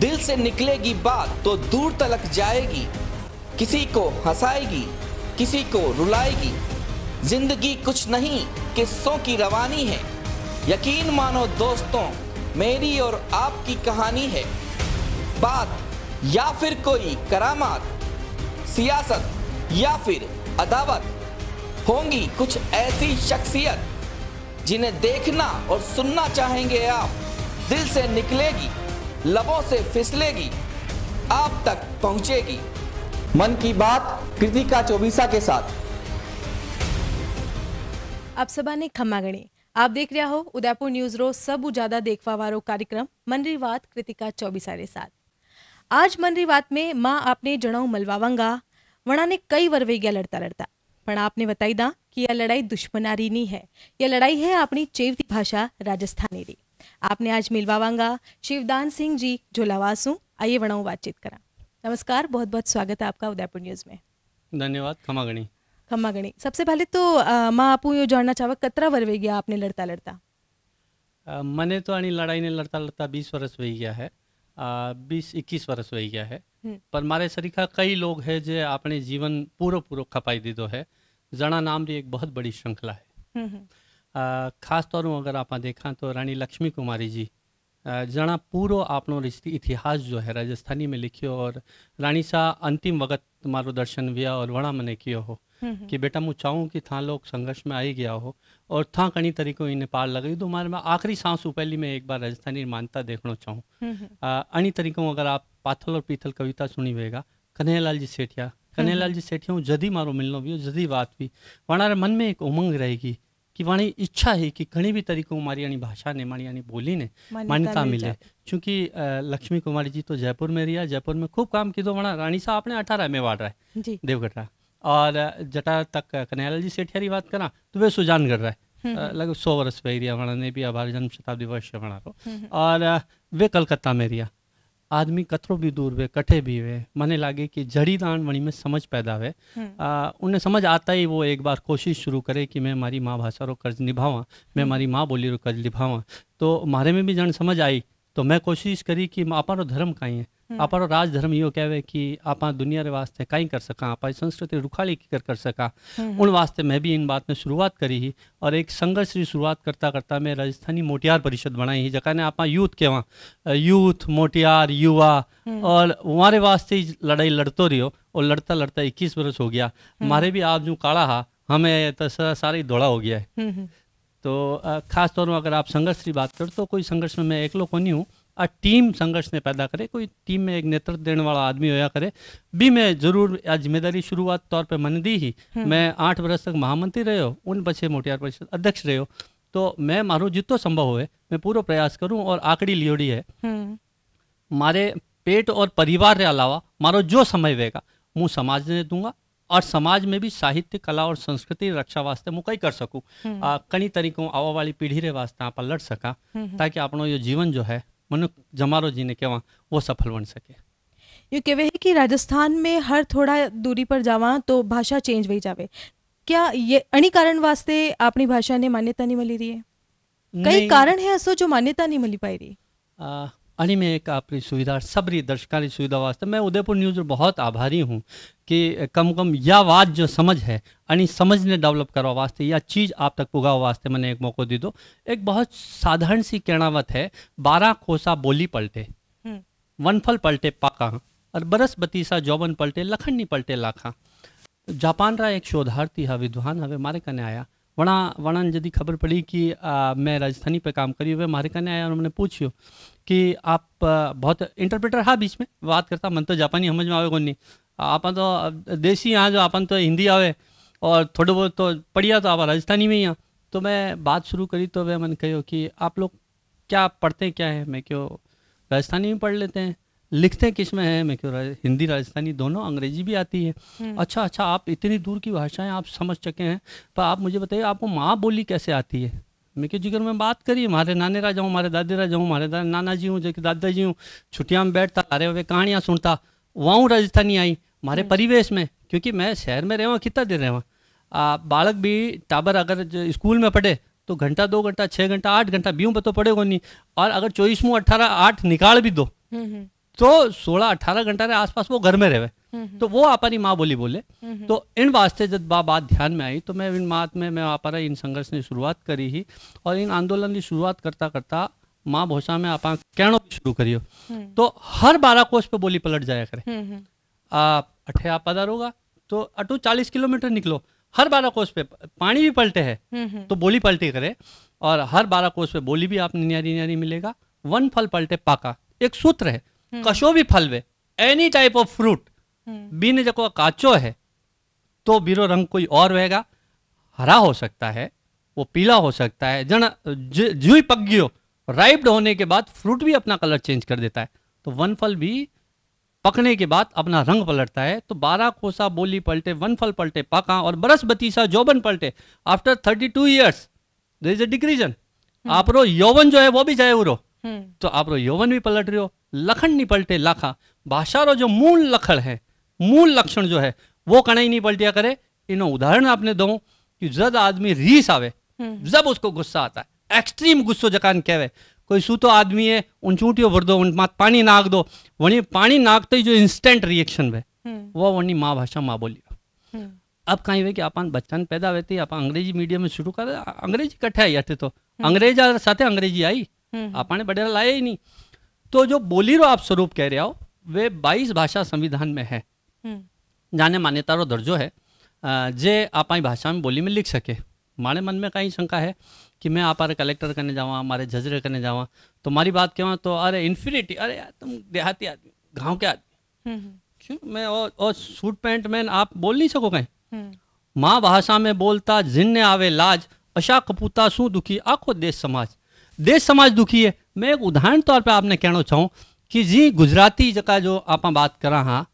दिल से निकलेगी बात तो दूर तलक जाएगी किसी को हंसाएगी किसी को रुलाएगी जिंदगी कुछ नहीं किस्सों की रवानी है यकीन मानो दोस्तों मेरी और आपकी कहानी है बात या फिर कोई करामात सियासत या फिर अदावत होंगी कुछ ऐसी शख्सियत जिन्हें देखना और सुनना चाहेंगे आप दिल से निकलेगी लबों से फिसलेगी आप तक पहुंचेगी मन की बात कृतिका चौबीसा के साथ अब सभा ने खम्मा गणे आप देख रहे हो उदयपुर न्यूज रो सब ज्यादा देखवा वालों कार्यक्रम मनरी बात कृतिका चौबीसा के साथ आज मनरी बात में माँ आपने जनाऊ मलवावंगा वणा ने कई वर वही लड़ता लड़ता पर आपने बताई दा कि यह लड़ाई दुश्मनारी नहीं है यह लड़ाई है अपनी चेवती भाषा राजस्थानी री आपने आज मिलवावांगा शिवदान सिंह जी जो लवासू आइए वणाऊ बातचीत करा नमस्कार बहुत बहुत स्वागत है आपका उदयपुर न्यूज में धन्यवाद खमा गणी खमा गणी सबसे पहले तो माँ आपू यो जानना चाहवा कतरा वर वे गया आपने लड़ता लड़ता मैंने तो आनी लड़ाई ने लड़ता लड़ता बीस वर्ष वही गया है बीस इक्कीस वर्ष वही गया है हम्म। पर मारे सरीखा कई लोग है जो अपने जीवन पूरा पूरा खपाई दीदो है जना नाम री एक बहुत बड़ी श्रृंखला है हम्म, हम्म। खास तौर अगर आप देखा तो रानी लक्ष्मी कुमारी जी पूरो પૂરો रिश्ते इतिहास जो है राजस्थानी में लिखियो और रानी सा अंतिम वक्त मारो दर्शन વ્યા और वड़ा मने कियो हो हम्म, हम्म। कि बेटा मु चाहूँ कि था लोग संघर्ष में आई गया हो और था कणी तरीको इन्हें पार लगे तो मारे में आखिरी सांस उपेली में एक बार राजस्थानी मानता देखना चाहूँ हम्म, अणी तरीकों अगर आप पाथल और पीथल कविता सुनी वेगा कन्हैयालाल जी सेठिया कन्हैयालाल जी सेठिया जदी मारो मिलनो भी जदी बात भी वहाँ मन में एक उमंग रहेगी कि वाणी ઈચ્છા હે કે ઘણી બી તરીકો મારી આની ભાષાને મારી बोली ने मान्यता मिले क्योंकि लक्ष्मी कुमारी जी तो जयपुर में रिया जयपुर में खूब काम की तो वहाँ रानी साहब आपने अठारह में वाड़ रहा है देवगढ़ और जटा तक कन्हैयालाल जी की बात करा तो वे सुजानगढ़ रहा है हम्म, हम्म। लगभग सौ वर्ष पे रिया वहाँ ने भी आभार जन्म शताब्दी वर्ष वहाँ हम्म, और वे कलकत्ता में रिया आदमी कतरो भी दूर वे कठे भी वे मने लागे कि जड़ी दान वणी में समझ पैदा हुए हम्म। उन्हें समझ आता ही वो एक बार कोशिश शुरू करे कि मैं हमारी माँ भाषा रो कर्ज निभावा मैं हमारी हम्म। माँ बोली रो कर्ज निभावा तो मारे में भी जन समझ आई तो मैं कोशिश करी कि रो धर्म ही है આપણો हम्म। રાજધર્મ यो કહેવે कि आप दुनिया रे वास्ते काई कर सका आपा संस्कृति रुखाली की कर कर सका हम्म। उन वास्ते मैं भी इन बात में शुरुआत करी ही और एक संघर्ष की शुरुआत करता करता मैं राजस्थानी मोटियार परिषद बनाई ही जका ने आपा यूथ केवा यूथ मोटियार युवा हम्म। और हमारे वास्ते ही लड़ाई लड़ते रहो और लड़ता लड़ता इक्कीस वर्ष हो गया हमारे भी आप जो काला हा हमें तो ही दौड़ा हो गया है तो खास तौर में अगर आप संघर्ष की बात करो तो कोई संघर्ष में मैं एक एकलो को नहीं हूँ टीम संघर्ष ने पैदा करे कोई टीम में एक नेतृत्व देने वाला आदमी होया करे भी मैं जरूर शुरुआत तौर पे मन दी ही हम्म। मैं आठ वर्ष तक महामंत्री रहे हो उन ઉન मोटियार परिषद अध्यक्ष रहे हो तो मैं मारो जितो संभव હોય मैं पूरा प्रयास करूं और आकड़ी लियोड़ी है हम्म। मारे पेट और परिवार के अलावा मारो जो समय वेगा मुँह समाज ने दूंगा और समाज में भी साहित्य कला और संस्कृति रक्षा वास्ते मु कई कर सकूँ हम्म। कई तरीकों आवा वाली पीढ़ी रे वास्ते आप लड़ सका ताकि अपनो ये जीवन जो है મનુ જમારોજીને કહેવા वो सफल बन सके यू कहे कि राजस्थान में हर थोड़ा दूरी पर जावा तो भाषा चेंज हो जावे क्या ये अणी कारण वास्ते अपनी भाषा ने मान्यता नहीं मिली रही है कई कारण है ऐसा जो मान्यता नहीं मिली पाई रही एक आपकी सुविधा सबरी दर्शकों की सुविधा वास्ते मैं उदयपुर न्यूज़ बहुत आभारी हूँ कि कम कम या बात जो समझ है अनी समझ ने डेवलप करवा वास्ते या चीज़ आप तक पुगा वास्ते मैंने एक मौको दे दो एक बहुत साधारण सी कहनावत है बारह खोसा बोली पलटे हम्म। वन फल पलटे पाका और बरस बतीसा जौबन पलटे लखन नहीं पलटे लाखा जापान रा एक शोधार्थी हा विद्वान हवे मारे कने आया वणा वणन यदि खबर पड़ी कि आ, मैं राजस्थानी पर काम करी हुए मारे कहने आया उन्होंने पूछियो कि आप बहुत इंटरप्रेटर हाँ बीच में बात करता मन तो जापानी समझ में आवे को नहीं आपन तो देसी यहाँ जो आपन तो हिंदी आवे और थोड़े बहुत तो पढ़िया तो आप राजस्थानी में ही यहाँ तो मैं बात शुरू करी तो वह मन कहो कि आप लोग क्या पढ़ते क्या है मैं क्यों राजस्थानी में पढ़ लेते हैं लिखते किस में है मैं क्यों हिंदी राजस्थानी दोनों अंग्रेजी भी आती है हम्म। अच्छा अच्छा आप इतनी दूर की भाषाएं आप समझ चुके हैं पर तो आप मुझे बताइए आपको माँ बोली कैसे आती है मैं क्यों जिक्र में बात करी हमारे नाने राजा हूँ हमारे दादे राजा हूँ हमारे नाना जी हूँ जो कि दादा जी हूँ छुट्टियाँ में बैठता अरे वे कहानियाँ सुनता वहाँ राजस्थानी आई हमारे हम्म। परिवेश में क्योंकि मैं शहर में रहूँ कितना देर रहूँ बालक भी टाबर अगर स्कूल में पढ़े तो घंटा दो घंटा छः घंटा आठ घंटा बीहूँ पर तो पढ़े नहीं और अगर चौबीस मुँह अट्ठारह आठ निकाल भी दो हम्म, तो सोलह अठारह घंटा के आसपास वो घर में रहे हम्म, हम्म। तो वो आपारी माँ बोली बोले हम्म, तो इन वास्ते जब बा बात ध्यान में आई तो मैं इन मात में मैं आपारा इन संघर्ष ने शुरुआत करी ही और इन आंदोलन की शुरुआत करता करता माँ भोषा में आप कहना शुरू करियो तो हर बारह कोष पे बोली पलट जाया करे आप अठे आप पदार होगा तो अटू चालीस किलोमीटर निकलो हर बारह कोष पे पानी भी पलटे है तो बोली पलटी करे और हर बारह कोष पे बोली भी आप न्यारी नियारी मिलेगा वन फल पलटे पाका एक सूत्र है हम्म। कशो भी फल वे एनी टाइप ऑफ फ्रूट बीन जो काचो है तो बीरो रंग कोई और रहेगा हरा हो सकता है वो पीला हो सकता है जन जू पक राइप्ड होने के बाद फ्रूट भी अपना कलर चेंज कर देता है तो वन फल भी पकने के बाद अपना रंग पलटता है तो बारह कोसा बोली पलटे वन फल पलटे पाका और बरस बतीसा जोबन पलटे after thirty two years there is a decrease in आप रो यौवन जो है वो भी जाए उरो हम्म। तो आप रो यौवन भी पलट रहे हो लखन नहीं पलटे लाखा भाषा रो जो मूल लखण है मूल लक्षण जो है वो कणाई नहीं पलटिया करे इन उदाहरण आपने दो कि जब आदमी रीस आवे हम्म। जब उसको गुस्सा आता है एक्सट्रीम गुस्सो जकान कहवे कोई सूतो आदमी है उन चूटियों भर दो उन मात पानी नाक दो वही पानी नाकते ही जो इंस्टेंट रिएक्शन है वो वही माँ भाषा माँ बोली हम्म। अब कहीं वे कि आप बच्चन पैदा हुए थे आप अंग्रेजी मीडियम में शुरू कर अंग्रेजी कठे ही आते तो अंग्रेज साथ अंग्रेजी आई हम्म। आपने बडेरा लाया ही नहीं तो जो बोली रो आप स्वरूप कह रहे हो वे 22 भाषा संविधान में है हम्म। जाने मान्यता रो दर्जो है जे आप भाषा में बोली में लिख सके मारे मन में कहीं शंका है कि मैं आप कलेक्टर करने जावा हमारे जजरे करने जावा तो मारी बात कह तो अरे इन्फिनिटी अरे यार तुम देहाती आदमी गांव के आदमी हम्म, क्यों मैं और, और सूट पैंट में आप बोल नहीं सको कहीं माँ भाषा में बोलता जिन्ने आवे लाज अशा कपूता सू दुखी आखो देश समाज देश समाज दुखी है मैं एक उदाहरण तौर पर आपने कहना चाहूँ कि जी गुजराती जगह जो आप बात करा हाँ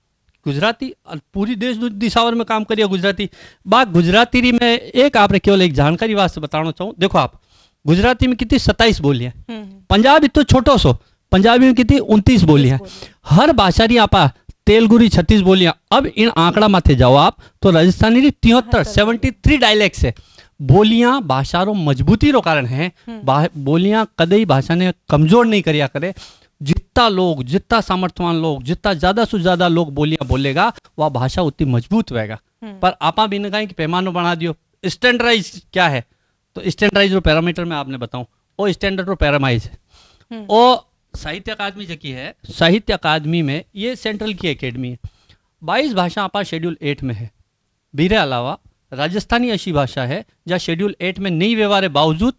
गुजराती पूरी देश दिशावर में काम करिए गुजराती बात गुजराती री में एक आपने केवल एक जानकारी वास्ते बताना चाहूँ देखो आप गुजराती में कितनी सत्ताईस बोली हम्म। पंजाब इतना तो छोटो सो पंजाबी में कितनी उनतीस बोलियां हर भाषा री आप तेलगुरी छत्तीस बोलियां अब इन आंकड़ा माथे जाओ आप तो राजस्थानी री तिहत्तर सेवेंटी थ्री डायलैक्ट्स है बोलियां भाषा रो ભાષાનો મજબૂતીનો કારણ હે બોલિયા भाषा ने कमजोर नहीं करिया करे जितना लोग जितना सामर्थ्यवान लोग जितना ज्यादा से ज्यादा लोग बोलियां बोलेगा वह भाषा उतनी मजबूत रहेगा हम्म। पर आपा भी ना कि पैमानो बना दियो स्टैंडर्डाइज क्या है तो स्टैंडर्डाइज और पैरामीटर में आपने बताऊं वो स्टैंडर्ड और पैरामाइज है वो साहित्य अकादमी जो की है साहित्य अकादमी में ये सेंट्रल की अकेडमी है बाईस भाषा आपा शेड्यूल एट में है बीरे अलावा राजस्थानी ऐसी भाषा है जहाँ शेड्यूल एट में नहीं व्यवहार है बावजूद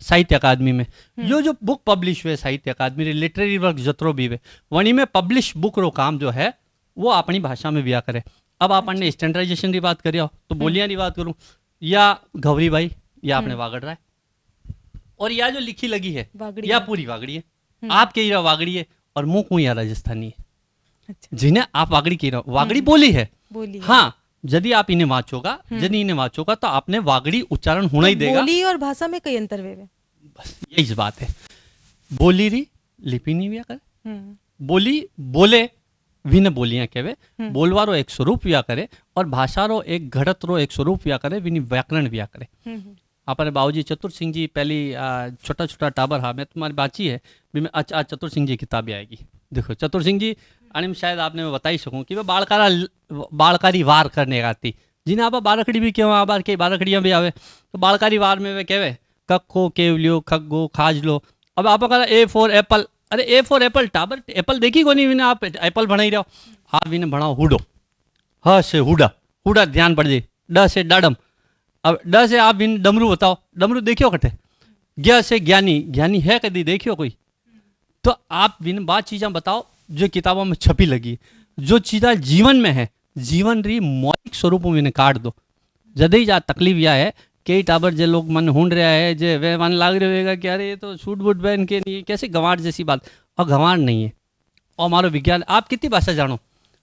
साहित्य अकादमी में हम्म। जो जो बुक पब्लिश हुए साहित्य अकादमी रे लिटरेरी वर्क जतरो भी हुए वणी में पब्लिश बुक रो काम जो है वो अपनी भाषा में व्या करे अब आपने स्टैंडर्डाइजेशन अच्छा। की बात करियो तो हम्म। बोलियां की बात करूँ या घवरी भाई या आपने हम्म। वागड़ रहा है और या जो लिखी लगी है या पूरी वागड़ी है आप कही रहा वागड़ी है और मुंह कू या राजस्थानी है अच्छा। जिन्हें आप वागड़ी कह रहे हो वागड़ी बोली है बोली हाँ यदि आप इन्हें वाचोगा हम्म। यदि इन्हें वाचोगा तो आपने वागड़ी उच्चारण होना ही तो देगा बोली और भाषा में कई अंतर वे बस यही बात है बोली री लिपि नहीं व्या करे हम्म। बोली बोले विन बोलियां कहवे हम्म। रो एक स्वरूप व्या करे और भाषा रो एक घड़त रो एक स्वरूप व्या करे विन व्याकरण व्या करे अपने बाबूजी चतुर सिंह जी पहली छोटा छोटा टाबर हा मैं तुम्हारी बाची है भी अच्छा चतुर सिंह जी किताबें आएगी देखो चतुर सिंह जी अनिम शायद आपने मैं बता ही सकूँ कि मैं बाड़कारा बाड़कारी वार करने का थी जिन्हें आप बाड़खड़ी भी कहें बार कई बाड़खड़ियाँ भी आवे तो बाड़कारी वार में वे कहे कक्खो केवलियो खगो खाज लो अब आप कह ए फोर एप्पल अरे ए फोर एप्पल टाबर एप्पल देखी को नहीं आप एप्पल भणाई रहो आप इन्हें भणाओ हुडो ह से हुडा हुडा ध्यान पड़ जाए ड से डाडम अब ड से आप इन डमरू बताओ डमरू देखियो कटे ग्य से ज्ञानी ज्ञानी है कदी देखियो कोई तो आप बिन बात चीजा बताओ जो किताबों में छपी लगी जो चीज़ा जीवन में है जीवन री मौलिक स्वरूप में काट दो ही जा तकलीफ यह है कई टाबर जो लोग मन ढूंढ रहा है जे वे मन लाग रहे होगा कि अरे ये तो सूट बूट पहन के नहीं कैसे गंवार जैसी बात और गंवार नहीं है और हमारो विज्ञान आप कितनी भाषा जानो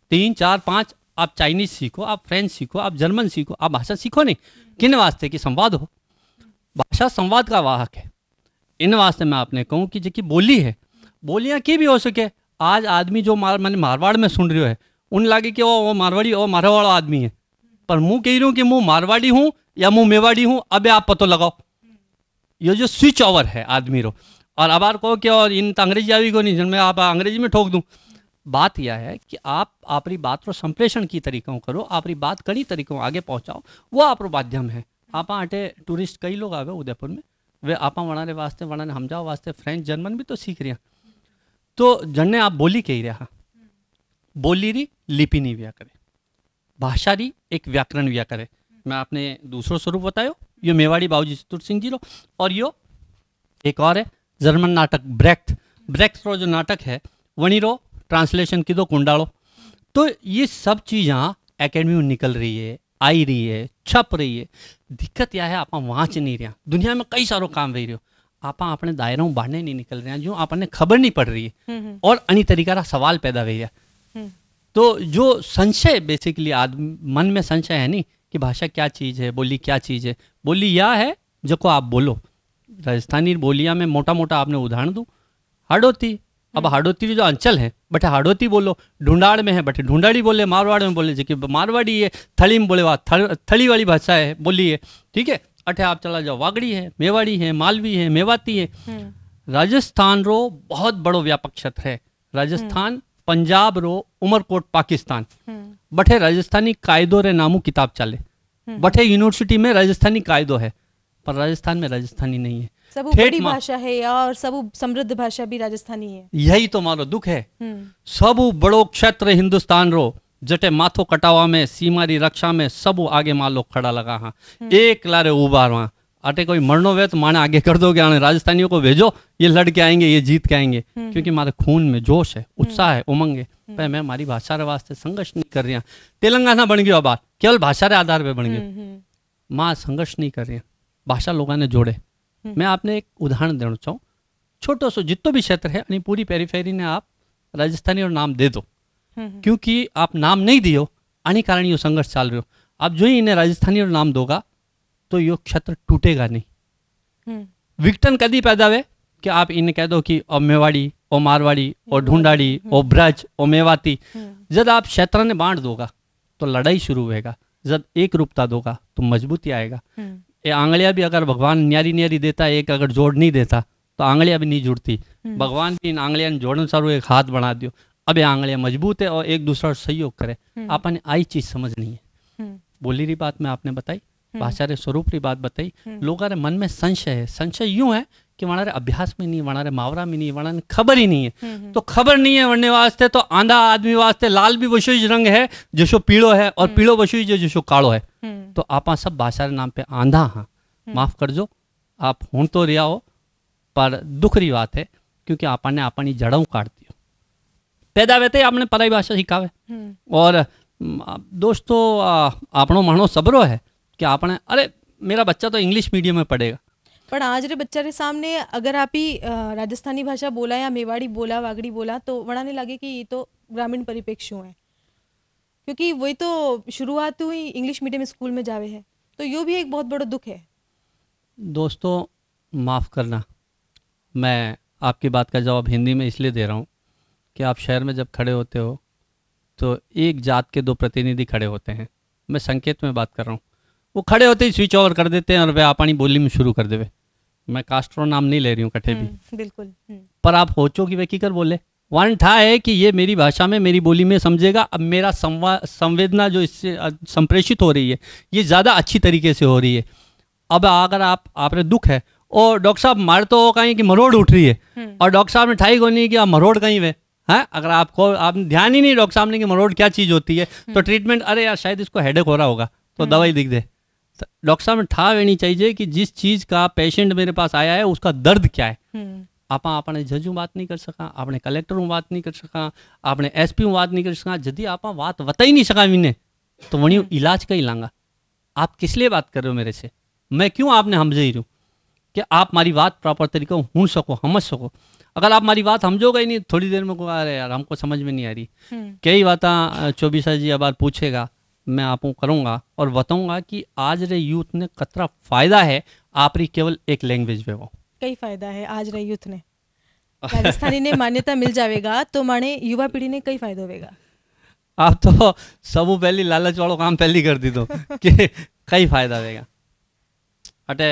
तीन चार पाँच आप चाइनीज सीखो आप फ्रेंच सीखो आप जर्मन सीखो आप भाषा सीखो नहीं किन वास्ते की संवाद हो भाषा संवाद का वाहक है इन वास्ते मैं आपने कहूँ कि जो बोली है बोलियाँ की भी हो सके आज आदमी जो मार मैंने मारवाड़ में सुन रही है उन लागे कि वो मारवाड़ी वो मारवाड़ा आदमी है पर मुँह कह रही हूँ कि मुँह मारवाड़ी हूँ या मुँह मेवाड़ी हूँ अब आप पतो लगाओ ये जो स्विच ओवर है आदमी रो और अब कहो कि और इन तो अंग्रेजी आवी को नहीं जन मैं आप अंग्रेजी में ठोक दूँ बात यह है कि आप अपनी बात रो संप्रेषण की तरीकों करो आपकी बात कड़ी तरीकों आगे पहुँचाओ वो आप माध्यम है आप आटे टूरिस्ट कई लोग आवे उदयपुर में वे आपा वणाने वास्ते वणाने जाओ वास्ते फ्रेंच जर्मन भी तो सीख रहे हैं तो आप बोली कही रहा बोली री लिपि नहीं व्या करे भाषा री एक व्याकरण व्या करे मैं आपने दूसरो स्वरूप बतायो यो मेवाड़ी बाबूजी चतुर सिंह जी रो और यो एक और है जर्मन नाटक ब्रेक्ट ब्रेक्ट रो जो नाटक है वणी रो ट्रांसलेशन की दो कुंडालो तो ये सब चीज़ यहाँ एकेडमी में निकल रही है आई रही है छप रही है दिक्कत यह है आप वहां से नहीं रहा दुनिया में कई सारो काम रही रहे हो आप अपने दायरों बहाने नहीं निकल रहे हैं जो आपने खबर नहीं पड़ रही है हम्म, हम्म। और अन्य तरीका का सवाल पैदा हुई है हम्म। तो जो संशय बेसिकली आदमी मन में संशय है नहीं कि भाषा क्या चीज़ है बोली क्या चीज़ है बोली यह है जो को आप बोलो राजस्थानी बोलिया में मोटा मोटा आपने उदाहरण दू हाडोती अब हाडोती जो अंचल है बटे हाडोती बोलो ढूंढाड़ में है बटे ढूंढाड़ी बोले मारवाड़ में बोले जो मारवाड़ी है थली में बोले वाह थल, थली वाली भाषा है बोली है ठीक है अठे आप चला जाओ वागड़ी है मेवाड़ी है मालवी है मेवाती है हम्म। राजस्थान रो बहुत बड़ो व्यापक क्षेत्र है राजस्थान हम्म। पंजाब रो उमरकोट पाकिस्तान हम्म। बठे राजस्थानी कायदो रे नामू किताब चाले बठे यूनिवर्सिटी में राजस्थानी कायदो है पर राजस्थान में राजस्थानी नहीं है सब बड़ी भाषा है और सब समृद्ध भाषा भी राजस्थानी है यही तो मारो दुख है सब बड़ो क्षेत्र हिंदुस्तान रो जटे माथो कटावा में सीमा री रक्षा में सब आगे लोग खड़ा लगा हाँ एक लारे उबार वहां अटे कोई मरनो वे तो माने आगे कर दो आने राजस्थानियों को भेजो ये लड़ के आएंगे ये जीत के आएंगे हम्म। क्योंकि मारे खून में जोश है हम्म। उत्साह है उमंग है पर मैं हमारी भाषा रे वास्ते संघर्ष नहीं कर रहा तेलंगाना बन गया बात केवल भाषा रे आधार पे बन गया माँ संघर्ष नहीं कर रही भाषा लोगों ने जोड़े मैं आपने एक उदाहरण देना चाहूँ छोटो सो जितो भी क्षेत्र है पूरी पेरीफेरी ने आप राजस्थानी और नाम दे दो क्योंकि आप नाम नहीं दियो आने कारण यो संघर्ष चल रहे हो आप जो ही इन्हें राजस्थानी नाम दोगा तो यो क्षेत्र टूटेगा नहीं हम्म। विक्टन कदी पैदा हुए कि आप इन्हें कह दो कि ओ मेवाड़ी ओ मारवाड़ी ओ ढूंढाड़ी हम्म। ओ ब्रज ओ मेवाती हम्म। जब आप क्षेत्र ने बांट दोगा तो लड़ाई शुरू होगा जब एक रूपता दोगा तो मजबूती आएगा ये आंगलियां भी अगर भगवान न्यारी न्यारी देता एक अगर जोड़ नहीं देता तो आंगलियां भी नहीं जुड़ती भगवान की इन आंगलियां जोड़न सारू एक हाथ बना दियो अब आंगलियां मजबूत है और एक दूसरा सहयोग करे हम्म। आपने आई चीज समझनी है हम्म। बोली रही बात मैं आपने बताई हम्म। भाषा रे स्वरूप री बात बताई लोग मन में संशय है संशय यूं है कि रे अभ्यास में नहीं वणारे मावरा में नहीं वहां खबर ही नहीं है तो खबर नहीं है वरने वास्ते तो आंधा आदमी वास्ते लाल भी वशुज रंग है जशो पीड़ो है और पीड़ो वशुज जशो कालो है तो आप सब भाषा रे नाम पे आंधा हाँ माफ कर जो आप हूं तो रिया हो पर दुख री बात है क्योंकि आपने अपनी जड़ों काट दी पैदा વેતે आपने પરાઈ भाषा શીખાવે और दोस्तों आपनों मानो सबरो है कि आपने अरे मेरा बच्चा तो इंग्लिश मीडियम में पढ़ेगा पर आज रे बच्चा रे सामने अगर आप ही राजस्थानी भाषा बोला या मेवाड़ी बोला वागड़ी बोला तो वड़ाने लगे कि ये तो ग्रामीण परिपेक्ष है क्योंकि वही तो शुरुआत हुई इंग्लिश मीडियम स्कूल में जावे है तो यो भी एक बहुत बड़ा दुख है दोस्तों माफ़ करना मैं आपकी बात का जवाब हिंदी में इसलिए दे रहा हूँ कि आप शहर में जब खड़े होते हो तो एक जात के दो प्रतिनिधि खड़े होते हैं मैं संकेत में बात कर रहा हूँ वो खड़े होते ही स्विच ओवर कर देते हैं और वे आप बोली में शुरू कर देवे मैं कास्ट्रो नाम नहीं ले रही हूँ कठे भी हम्म, बिल्कुल हम्म। पर आप होचो कि वे की कर बोले वन था है कि ये मेरी भाषा में मेरी बोली में समझेगा अब मेरा संवेदना जो इससे संप्रेषित हो रही है ये ज़्यादा अच्छी तरीके से हो रही है अब अगर आप आपने दुख है और डॉक्टर साहब मार तो कहीं कि मरोड़ उठ रही है हम्म। और डॉक्टर साहब ने ठाई को नहीं कि आप मरोड़ कहीं वे हाँ अगर आपको आप ध्यान ही नहीं डॉक्टर साहब ने कि मरोड़ क्या चीज़ होती है हम्म। तो ट्रीटमेंट अरे यार शायद इसको हेडेक हो रहा होगा तो हम्म। दवाई दिख दे तो डॉक्टर साहब ने ठा लेनी चाहिए कि जिस चीज़ का पेशेंट मेरे पास आया है उसका दर्द क्या है हम्म। आप अपने जजू बात नहीं कर सका अपने कलेक्टर हूँ बात नहीं कर सका अपने एस हूँ बात नहीं कर सका यदि आप बात बता ही नहीं सका मैंने तो वही इलाज का ही लांगा आप किस लिए बात कर रहे हो मेरे से मैं क्यों आपने हमजे ही रहूँ कि आप मारी बात प्रॉपर तरीके हूँ सको समझ सको अगर आप हमारी बात समझोगे गई नहीं थोड़ी देर में को रहे यार हमको समझ में नहीं आ रही हम्म। कई बात चौबीसा जी अब पूछेगा मैं आपको करूंगा और बताऊंगा कि आज रे यूथ ने कतरा फ़ायदा है आप रही केवल एक लैंग्वेज में वो कई फ़ायदा है आज रे यूथ ने राजस्थानी ने मान्यता मिल जाएगा तो माने युवा पीढ़ी ने कई फायदा होगा आप तो सबू पहली लालच वालों काम पहली कर दी दो तो, कि कई फायदा होगा अटे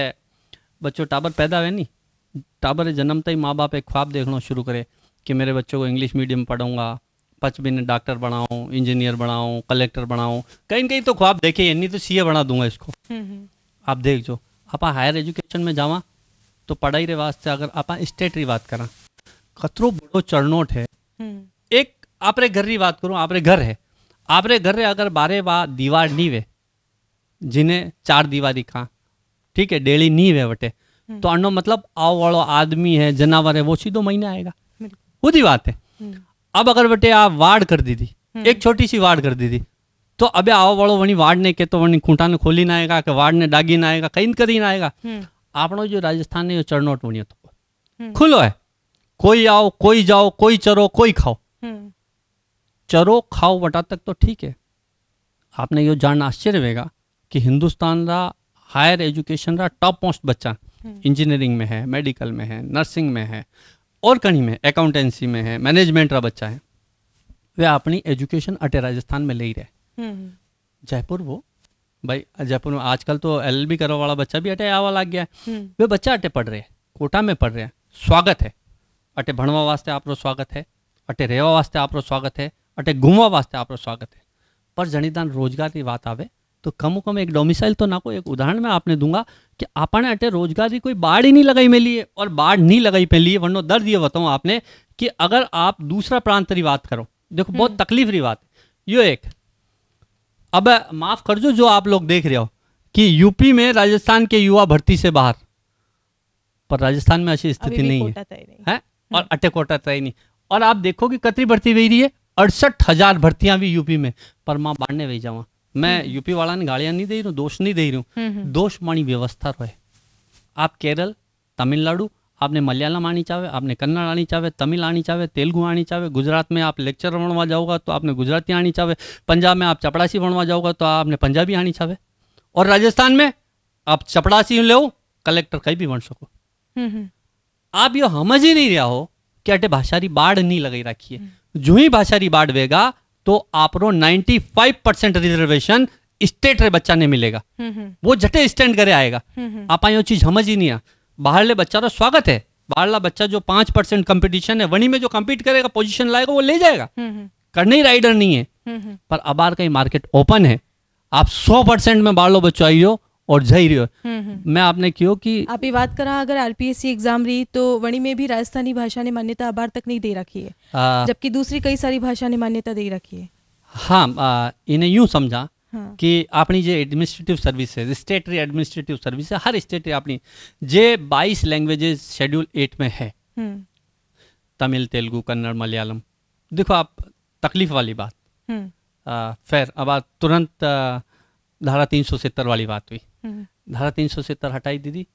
बच्चों टाबर पैदा हुए नहीं टाबर जन्म ही माँ बाप एक ख्वाब देखना शुरू करे कि मेरे बच्चों को इंग्लिश मीडियम पढ़ूंगा पच बिन डॉक्टर बनाऊं इंजीनियर बनाऊं कलेक्टर बनाऊं कहीं ना कहीं तो ख्वाब देखे नहीं तो सीए बना दूंगा इसको हम्म, हम्म। आप देख जो आप हायर एजुकेशन में जावा तो पढ़ाई रे वास्ते अगर आप स्टेट री बात करा खतरो बड़ो चरणोट है हम्म। एक आपरे घर री बात करूँ आपरे घर है आपरे घर रे अगर बारे बा दीवार नहीं वे जिन्हें चार दीवारी कहा ठीक है डेली नहीं वे वटे हम्म। तो आनो मतलब आओ वालो आदमी है जनावर है वो सीधो महीने आएगा वो दी बात है हम्म। अब अगर बेटे आप वाड़ कर दी थी हम्म। एक छोटी सी वाड़ कर दी थी तो अबे आओ वालो वही वाड़ ने कहते तो वही खूंटा ने खोली ना आएगा कि वाड़ ने डागी ना आएगा कहीं ही ना आएगा આપણો जो राजस्थान ने ચરણોટ વણ્યો હતો ખુલ્લો कोई કોઈ कोई કોઈ જાઓ કોઈ ચરો કોઈ चरो खाओ बटा तक तो ठीक है आपने यो जानना आश्चर्य कि हिंदुस्तान रा हायर एजुकेशन रा टॉप मोस्ट बच्चा इंजीनियरिंग में है मेडिकल में है नर्सिंग में है और कहीं में अकाउंटेंसी में है मैनेजमेंट का बच्चा है वे अपनी एजुकेशन अटे राजस्थान में ले ही रहे हम्म। जयपुर वो भाई जयपुर में आजकल तो एल बी करो वाला बच्चा भी अटे आवा लग गया है हम्म। वे बच्चा अटे पढ़ रहे हैं कोटा में पढ़ रहे हैं स्वागत है अटे भणवा वास्ते आप स्वागत है अटे रेवा वास्ते आप स्वागत है अटे घूमवा वास्ते आप स्वागत है पर जणीदान रोजगार की बात आवे तो कम कम एक डोमिसाइल तो ना को एक उदाहरण મેં आपने दूंगा कि આપણને અટે રોજગારી कोई बाढ़ ही नहीं लगाई मिली है और बाढ़ नहीं लगाई पहली है वरना दर्द ये बताऊँ आपने कि अगर आप दूसरा प्रांत की बात करो देखो बहुत हम्म। तकलीफ रही बात यो एक अब माफ़ कर जो आप लोग देख रहे हो कि यूपी में राजस्थान के युवा भर्ती से बाहर पर राजस्थान में ऐसी स्थिति नहीं है नहीं। है और हम्म। अटे कोटा तय नहीं और आप देखो कि कतरी भर्ती वही रही है अड़सठ हजार भर्तियां भी यूपी में पर मां बाढ़ने वही जावा ने गालियां नहीं दे रही हूँ दोष नहीं दे रही हूँ हम्म, हम्म। दोष मानी व्यवस्था रहे आप केरल तमिलनाडु आपने मलयालम आनी चाहे आपने कन्नड़ आनी चाहे तमिल आनी चाहे तेलुगु आनी चाहे गुजरात में आप लेक्चर बनवा जाओगा तो आपने गुजराती आनी चाहे पंजाब में आप चपड़ासी बनवा जाओगा तो आपने पंजाबी आनी चाहे और राजस्थान में आप चपड़ासी लो कलेक्टर कहीं भी बन सको हम्म, आप ये समझ ही नहीं रहा हो कि अटे भाषा बाढ़ नहीं लगाई रखी है जू ही भाषा बाढ़ वेगा तो ninety five percent reservation state रे बच्चा ने मिलेगा हम्म, हम्म। वो जटे स्टैंड करे आएगा हम्म, आप आई चीज समझ ही नहीं आ बाहर ले बच्चा तो स्वागत है बाहरला बच्चा जो पांच परसेंट कॉम्पिटिशन है वहीं में जो कम्पीट करेगा पोजिशन लाएगा वो ले जाएगा करने ही राइडर नहीं है पर अबार का मार्केट ओपन है आप सौ परसेंट में बाढ़ लो बच्चों आई और धैर्य हम्म, हम्म। मैं आपने क्यों कि आप ये बात करा अगर आरपीएससी एग्जाम रही तो वणी में भी राजस्थानी भाषा ने मान्यता अबार तक नहीं दे रखी है जबकि दूसरी कई सारी भाषा ने मान्यता दे रखी है हाँ इन्हें यूं समझा हाँ. जो एडमिनिस्ट्रेटिव सर्विस है स्टेटरी एडमिनिस्ट्रेटिव सर्विस है हर स्टेट આપણી जे બાવીસ લેંગ્વેजेस शेड्यूल एट में है हम्म। तमिल तेलुगु कन्नड़ मलयालम देखो आप तकलीफ वाली बात फिर अब तुरंत धारा तीन सौ सत्तर वाली बात हुई धारा तीन सौ सत्तर हटाई दी थी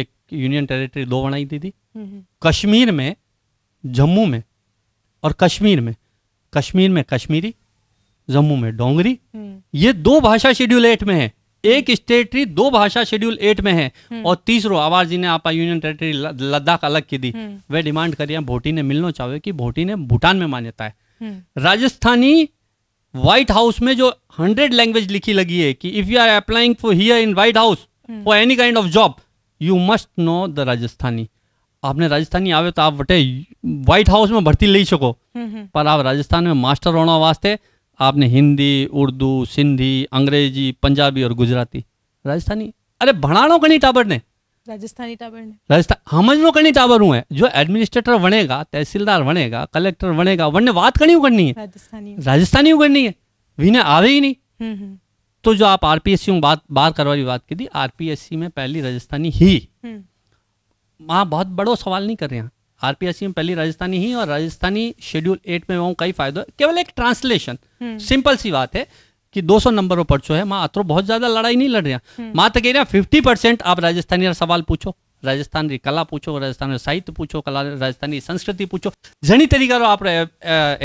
एक यूनियन टेरिटरी दो बनाई दी थी हम्म, हम्म। कश्मीर में जम्मू में और कश्मीर में कश्मीर में कश्मीरी जम्मू में डोंगरी हम्म। ये दो भाषा शेड्यूल एट में है एक स्टेटरी दो भाषा शेड्यूल एट में है और तीसरो आवाज ने आपा यूनियन टेरिटरी लद्दाख अलग की दी वे डिमांड करिए भोटी ने मिलना चाहे कि भोटी ने भूटान में मान्यता है राजस्थानी व्हाइट हाउस में जो हंड्रेड लैंग्वेज लिखी लगी है कि if you are applying for here in White House for any kind of job you must know the Rajasthani आपने राजस्थानी आवे तो आप वटे व्हाइट हाउस में भर्ती ले सको हम्म, हम्म। पर आप राजस्थान में मास्टर होना वास्ते आपने हिंदी उर्दू सिंधी अंग्रेजी पंजाबी और गुजराती राजस्थानी अरे भणाणो घनी टाबर ने राजस्थानी टावर ने राजस्थान समझनो हाँ, करनी हूँ जो एडमिनिस्ट्रेटर बनेगा तहसीलदार बनेगा कलेक्टर बनेगा वन बात करनी करनी है राजस्थानी करनी है विने आवे ही नहीं हम्म, हम्म। तो जो आप आरपीएससी में बात बार करवा बात की थी आरपीएससी में पहली राजस्थानी ही हम्म। वहाँ बहुत बड़ो सवाल नहीं कर रहे हैं आरपीएससी में पहली राजस्थानी ही और राजस्थानी शेड्यूल एट में वहाँ कई फायदे केवल एक ट्रांसलेशन सिंपल सी बात है कि 200 नंबर पर पर्चो है माँ आतरो बहुत ज्यादा लड़ाई नहीं लड़ रहा हम्म। माँ तो कह रहा फिफ्टी परसेंट आप राजस्थानी सवाल पूछो राजस्थान की कला पूछो राजस्थान साहित्य पूछो कला राजस्थान री संस्कृति पूछो जनी तरीका रो आप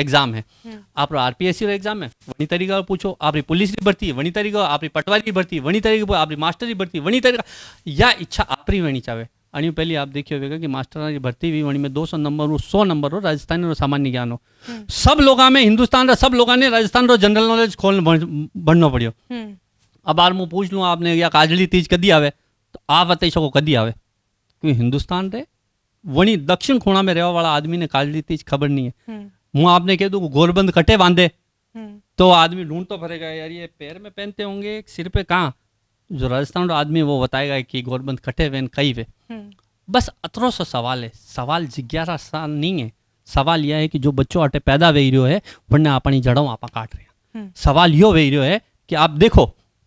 एग्जाम है हम्म। आप आरपीएससी रो एग्जाम है वही तरीका रो पूछो आप पुलिस की भर्ती वही तरीका आप पटवारी की भर्ती वही तरीके आप मास्टर की भर्ती वही तरीका या इच्छा आप री वेणी चाहे अणियूं पहली आप देखिए होगा कि मास्टर की भर्ती हुई वणी में दो सौ नंबर हो सौ नंबर हो राजस्थान रो सामान्य ज्ञान हो हम्म। सब लोग में हिंदुस्तान रा सब लोग ने राजस्थान रो जनरल नॉलेज खोल बढ़ना पड़ो हम्म। अब बार मु पूछ लूँ आपने या काजली तीज कदी आवे तो आप बताई सको कदी आवे क्योंकि हिंदुस्तान रे वणी दक्षिण खूणा में रहवा वाला आदमी ने काजली तीज खबर नहीं है हम्म। मुँह आपने कह दू गोरबंद कटे बांधे तो आदमी ढूंढ तो फरेगा यार ये पैर में पहनते होंगे सिर पे कहाँ जो राजस्थान आदमी वो बताएगा कि गोरबंद कटे हुए कई हुए बस अतरो सो सवाल है सवाल जिज्ञासा नहीं है सवाल यह है कि जो बच्चों अटे पैदा वही रो है वरना अपनी जड़ों आप काट रहे हैं हम्म। सवाल यो वही रो है कि आप देखो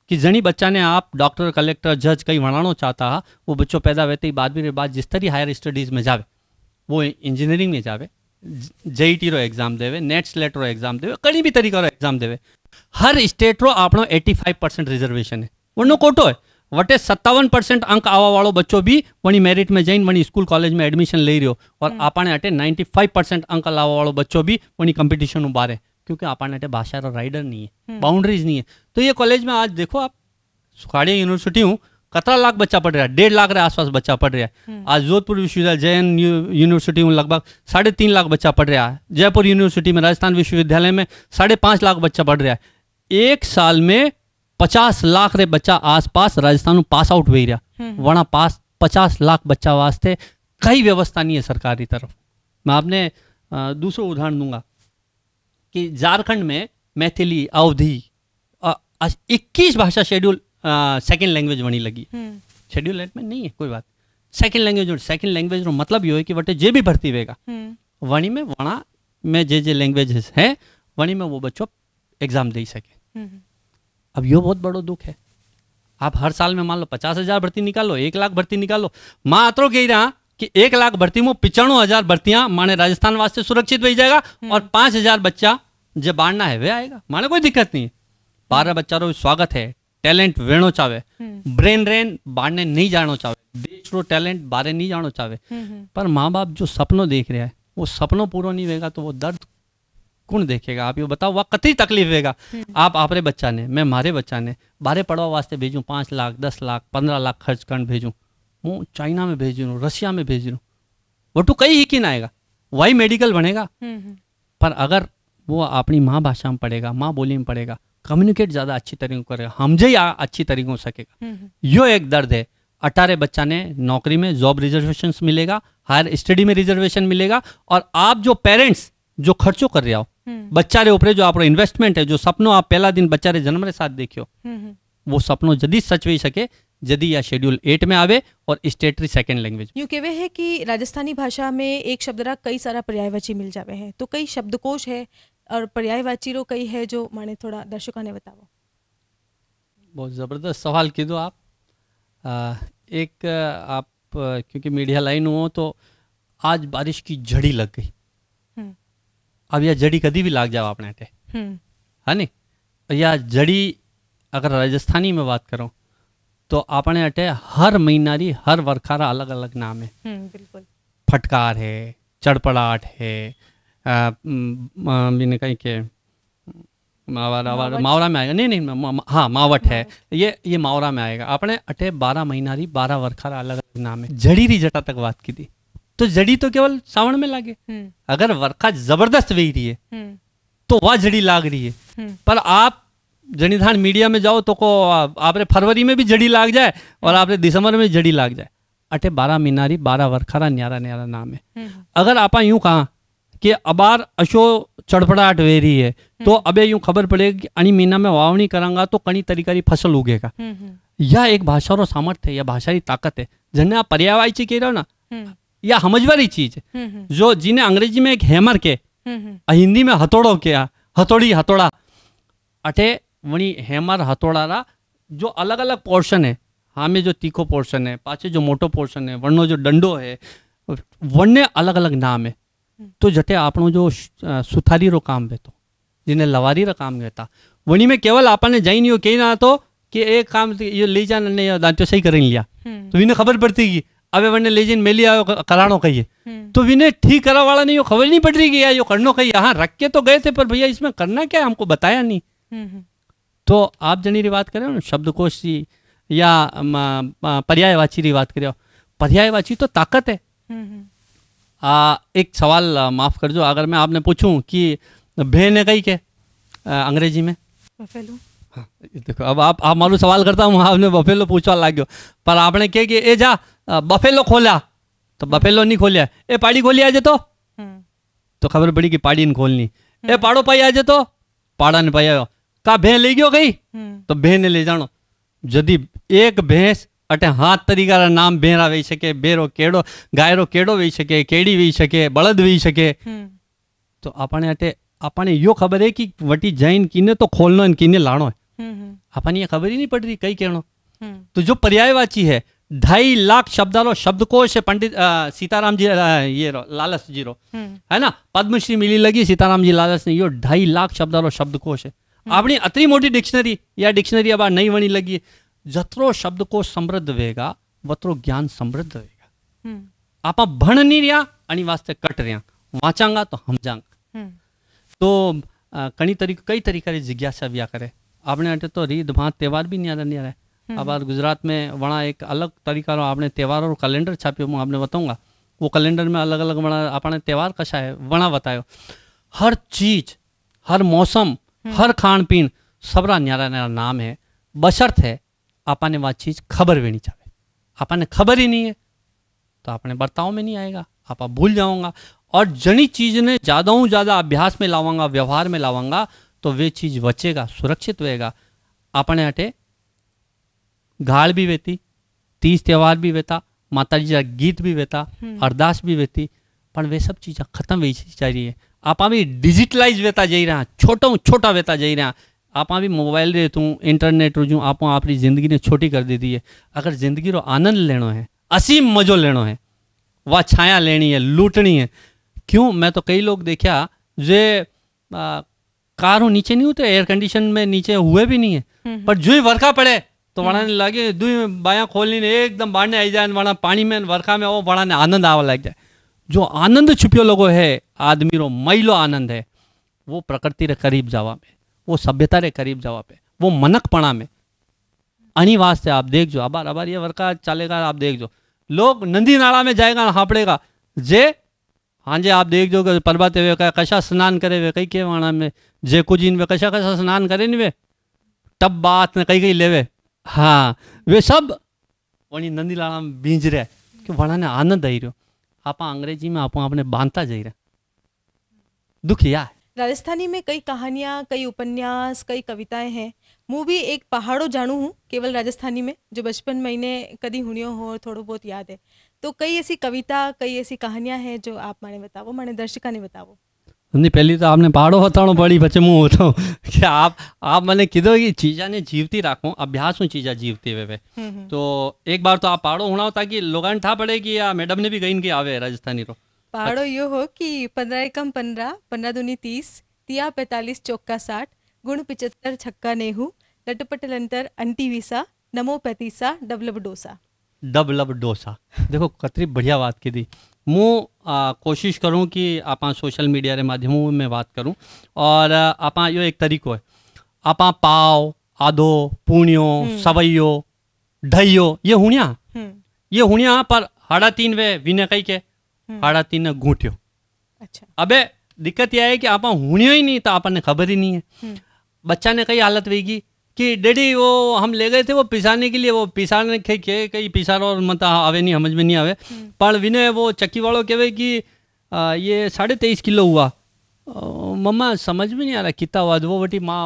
कि जनी बच्चा ने आप डॉक्टर कलेक्टर जज कहीं वनानो चाहता है वो बच्चों पैदा ही बारहवीं के बाद जिस तरह हायर स्टडीज़ में जावे वो इंजीनियरिंग में जावे जेईटी रो एग्जाम देवे नेट स्लेट रो एग्जाम देवे कहीं भी तरीका रो एग्जाम देवे हर स्टेट रो आप एटी फाइव परसेंट रिजर्वेशन है वो कोटो है वटे सत्तावन परसेंट વટે સત્તાવન પર્સન્ટ અંક આવવાવાળો બચ્ચો બી વણી મેરિટમાં જઈને વણી સ્કૂલ કોલેજમાં એડમિશન લઈ રહ્યો ઓર આપણે અટે નાઇન્ટી ફાઈવ પર્સન્ટ અંક લાવવાવાળો बच्चों भी વણી कंपटीशन उबारे है क्योंकि आपने अटे भाषा ભાષા राइडर नहीं है बाउंड्रीज नहीं है तो ये कॉलेज में आज देखो आप सुखाड़िया यूनिवर्सिटी हूँ कतरा लाख बच्चा पढ़ रहा है डेढ़ लाख के आसपास बच्चा पढ़ रहा है आज जोधपुर विश्वविद्यालय जैन यूनिवर्सिटी में लगभग साढ़े तीन लाख बच्चा पढ़ रहा है जयपुर यूनिवर्सिटी में राजस्थान विश्वविद्यालय में साढ़े पाँच लाख बच्चा पढ़ रहा है एक साल में पचास लाख रे बच्चा आसपास राजस्थान में पास आउट हो रहा વણા पास पचास लाख बच्चा वास्ते कई व्यवस्था नहीं है सरकार की तरफ मैं आपने दूसरा उदाहरण दूंगा कि झारखंड में मैथिली अवधि इक्कीस भाषा शेड्यूल सेकेंड लैंग्वेज बनी लगी शेड्यूल एट में नहीं है कोई बात सेकेंड लैंग्वेज सेकेंड लैंग्वेज मतलब यो है कि वटे जे भी भर्ती वेगा हम्म। वणी में वणा में जे जे लैंग्वेजेस है वणी में वो बच्चों एग्जाम दे सके हम्म। अब यो बहुत बड़ो दुख है आप हर साल में मान लो पचास हज़ार भर्ती निकालो एक लाख भर्ती निकालो मात्र कह रहा कि एक लाख भर्ती में पिचानो हज़ार भर्तियां माने राजस्थान वास्ते सुरक्षित भेज जाएगा हम्म। और पांच हज़ार बच्चा जब बाढ़ना है वे आएगा माने कोई दिक्कत नहीं बारह बच्चा रो स्वागत है टैलेंट वेणो चावे हम्म। ब्रेन रेन બારને नहीं जानो चावे देश रो टैलेंट बारे नहीं जानो चावे हम्म, पर माँ बाप जो सपनों देख रहे हैं वो सपनों पूरा नहीं होगा तो वो दर्द कौन देखेगा आप ये बताओ वह कतरी तकलीफ देगा हम्म। आप आपरे बच्चा ने मैं मारे बच्चा ने बारे पढ़वा वास्ते भेजूँ पाँच लाख दस लाख पंद्रह लाख खर्च कर भेजूँ हूँ चाइना में भेज रू रशिया में भेज रू वो तो टू कई ही किन आएगा वही मेडिकल बनेगा हम्म, हम्म। पर अगर वो अपनी माँ भाषा में पढ़ेगा माँ बोली में पढ़ेगा कम्युनिकेट ज़्यादा अच्छी तरीकों करेगा हमझे ही अच्छी तरीकों सकेगा यो एक दर्द है अटारे बच्चा ने नौकरी में जॉब रिजर्वेशन मिलेगा हायर स्टडी में रिजर्वेशन मिलेगा और आप जो पेरेंट्स जो खर्चों कर रहे हो हम्म। बच्चा रे ऊपर जो आप इन्वेस्टमेंट है जो सपनों आप पहला दिन बच्चा रे जन्म रे साथ देखियो हम्म, हम्म। वो सपनों जदि सच सचवी सके जदि या शेड्यूल एट में आवे और स्टेटरी सेकंड लैंग्वेज यू कहवे है कि राजस्थानी भाषा में एक शब्द शब्दरा कई सारा पर्यायवाची मिल जावे है तो कई शब्दकोश है और पर्यायवाची रो कई है जो माने थोड़ा दर्शकों ने बताओ बहुत ज़बरदस्त सवाल की दो आप एक आप क्योंकि मीडिया लाइन हो तो आज बारिश की झड़ी लग गई अब यह जड़ी कभी भी लाग जाओ अपने थे है हम्म। हाँ नी या जड़ी अगर राजस्थानी में बात करो तो अपने अटे हर महीना री हर वर्खा रा अलग अलग नाम है हम्म, बिल्कुल फटकार है चड़पड़ाट है मैंने कहीं के मावर मावर मावरा में आएगा नहीं नहीं मा, मा, हाँ मावट है ये ये मावरा में आएगा अपने अटे बारह महीना री बारह वर्खा रा अलग अलग नाम है जड़ी री जटा तक बात की थी तो जड़ी तो केवल सावन में लागे हम्म। अगर वर्षा जबरदस्त वे रही है हम्म। तो वह जड़ी लाग रही है हम्म। पर आप जनिधान मीडिया में जाओ तो को आपने फरवरी में भी जड़ी लाग जाए और आपने दिसंबर में जड़ी लाग जाए अठे बारह मीनारी बारह वर्खारा न्यारा न्यारा नाम है अगर आप यूं कहा कि अबार अशो चढ़पड़ाहट वे रही है तो अबे यूं खबर पड़ेगी कि अणी मीना में वावनी करांगा तो कणी तरीका की फसल उगेगा यह एक भाषा रो सामर्थ्य है यह भाषा की ताकत है जन आप पर्यावाची कह रहे हो ना या हमजवारी चीज हम्म, हम्म। जो जिन्हें अंग्रेजी में एक हेमर के हम्म, हिंदी में हथोड़ो क्या हथोड़ी हथोड़ा अठे वणी हेमर रा जो अलग अलग पोर्शन है हाँ में जो तीखो पोर्शन है पाचे जो मोटो पोर्शन है वर्णो जो डंडो है वर्णे अलग अलग नाम है तो जटे आपनों जो सुथारी रो काम बेतो जिन्हें लवारी रा काम कहता वणी में केवल आपने नहीं हो कही ना तो कि एक काम ये ले जाने ने दांतो सही कर लिया तो इन्हें खबर पड़ती कि अबे वन्ने लेजिन मेली आयो कराणो कहिए हम्म। तो विनय ठीक करा वाला नहीं हो खबर नहीं पड़ रही कि यार यो करनो कही यहाँ रख के तो गए थे पर भैया इसमें करना क्या है हमको बताया नहीं हम्म, हम्म। तो आप जनी री बात करें शब्दकोश की या पर्यायवाची री बात करें पर्यायवाची तो ताकत है आ, एक सवाल माफ कर जो अगर मैं आपने पूछूं कि भे ने कही के अंग्रेजी में देखो अब आप आप मारू सवाल करता हूँ आपने बफेलो पूछवा लागो पर आपने कह के ए जा बफेलो खोला तो बफेलो नहीं खोलिया ए पाड़ी खोली आज तो हम्म। तो खबर पड़ी कि पाड़ी ने खोलनी हम्म। ए पाड़ो पाई आज तो पाड़ा ने पाई आयो का भे ले गयो कई हम्म। तो भे ने ले जानो जदी एक भैंस अटे हाथ तरीका रा नाम भेरा वही सके भेरो केड़ो गाय केड़ो वही सके केड़ी वही सके बलद वही सके तो अपने अटे अपने यो खबर है कि वटी जैन कीने तो खोलना किने लाणो है अपन ये खबर ही नहीं पड़ रही कई कहो हम्म। तो जो पर्यायवाची है ढाई लाख शब्दारो शब्दकोश है पंडित सीताराम जी आ, ये रो, लालस जी रो हम्म। है ना पद्मश्री मिली लगी सीताराम जी लालस ने यो ढाई लाख शब्दारो शब्दकोश है अपनी हम्म। अतरी मोटी डिक्शनरी या डिक्शनरी अब नहीं बनी लगी जत्रो शब्द को समृद्ध वेगा वत्रो ज्ञान समृद्ध वेगा आप भण नहीं रहा वास्ते कट रहा वाचांगा तो हम जांग तो कणी तरीके कई तरीके जिज्ञासा व्या करें आपने આપણે અટે તો રીત ભાત તહેવાર नहीं आ रहा है हम्म। अब गुजरात में वहाँ एक अलग तरीका आपने त्यौहार और कैलेंडर छापियो मैं आपने बताऊँगा वो कैलेंडर में अलग अलग वहाँ आपने त्यौहार कशा है वहाँ बतायो हर चीज हर मौसम हम्म। हर खान पीन सबरा न्यारा न्यारा नाम है बशर्त है आपने वह चीज़ खबर भी नहीं चाहे आपने खबर ही नहीं है तो आपने बर्ताव में नहीं आएगा आप भूल जाऊंगा और जनी चीज़ ने ज़्यादा हूँ ज़्यादा अभ्यास में लावांगा व्यवहार में लावांगा तो वे चीज बचेगा सुरक्षित रहेगा अपने अटे गाल भी वेती तीज त्यौहार भी वेता माता जी का गीत भी वेता हम्म। अरदास भी वेती पर वे सब चीजा खत्म वही जा रही है आप भी डिजिटलाइज वेता जा रहा छोटा छोटा वेता जा रहा आप भी मोबाइल रे तू इंटरनेट रू आप अपनी जिंदगी ने छोटी कर दी है अगर जिंदगी रो आनंद लेना है असीम मजो लेना है वह छाया लेनी है लूटनी है क्यों मैं तो कई लोग देखा जे कार हो नीचे नहीं होते एयर कंडीशन में नीचे हुए भी नहीं है हम्म, हम्म। पर जो ही वर्खा पड़े तो हम्म। वड़ा लगे दुई बाया खोलनी एकदम बाढ़ने आई जाए वड़ा पानी में वर्खा में वो वड़ा ने आनंद आवा लग जाए जो आनंद छुपियो लोगो है आदमी रो मईलो आनंद है वो प्रकृति रे करीब जावा में वो सभ्यता रे करीब जावा पे वो मनकपणा में अनी वास्ते आप देख जो अबार अबार ये वर्का चलेगा आप देख जो लोग नंदी नाला में जाएगा हापड़ेगा जे हाँ जे आप देख जो पर्वत हुए कशा स्नान करे हुए कई के वाणा में जे कुछ वे कशा कशा स्नान करे वे तब बात ने कई कई लेवे हाँ वे सब वही नंदीलाल में रहे कि वहाँ ने आनंद आई रो आप अंग्रेजी में आप अपने बांधता जाइ रहा दुख राजस्थानी में कई कहानियाँ कई उपन्यास कई कविताएं हैं હું एक पहाड़ो પહાડો हूँ केवल राजस्थानी में जो बचपन બચપન कभी हुनियो हो और થોડો बहुत याद है तो कई ऐसी कविता कई ऐसी કહાનિયા હે जो आप મને બતાવો મને दर्शिका ने બતાવો नहीं पहली तो आपने पाड़ो हथाणो पड़ी पे हूँ उतो आप आप मैंने कि चीजा ने जीवती राखो अभ्यास हूँ चीजा जीवती वे हम्म, हम्म। तो एक बार तो आप पाड़ो हुआ ताकि लोग ठा पड़े कि या मैडम ने भी गई कि आवे राजस्थानी रो पाड़ो यो हो कि पंद्रह एकम पंद्रह पंद्रह दुनी तीस तिया पैंतालीस चौका साठ गुण पिचहत्तर छक्का नेहू लटपट लंतर अंटी वीसा नमो पैतीसा डबलब डोसा डबलब डोसा देखो कतरी बढ़िया बात की थी मु कोशिश करूँ कि आप सोशल मीडिया के માધ્યમો में बात करूँ और आप यो एक तरीको है आप पाओ आदो पुण्यो हम्म। सवैयो ढैयो ये हुणिया हम्म। ये हुणिया पर हाड़ा तीन वे विनय कई के हम्म। हाड़ा तीन घूटियो अच्छा अबे दिक्कत यह है कि आप हुणियो ही नहीं तो आपने खबर ही नहीं है बच्चा ने कई हालत वेगी कि डैडी वो हम ले गए थे वो पिसाने के लिए वो पिसाने के के कई पिसार और मत आवे नहीं समझ में नहीं आवे हम्म। पर विनय वो चक्की वालों कहवे कि आ, ये साढ़े तेईस किलो हुआ मम्मा समझ में नहीं आ रहा कितना हुआ तो वो बटी माँ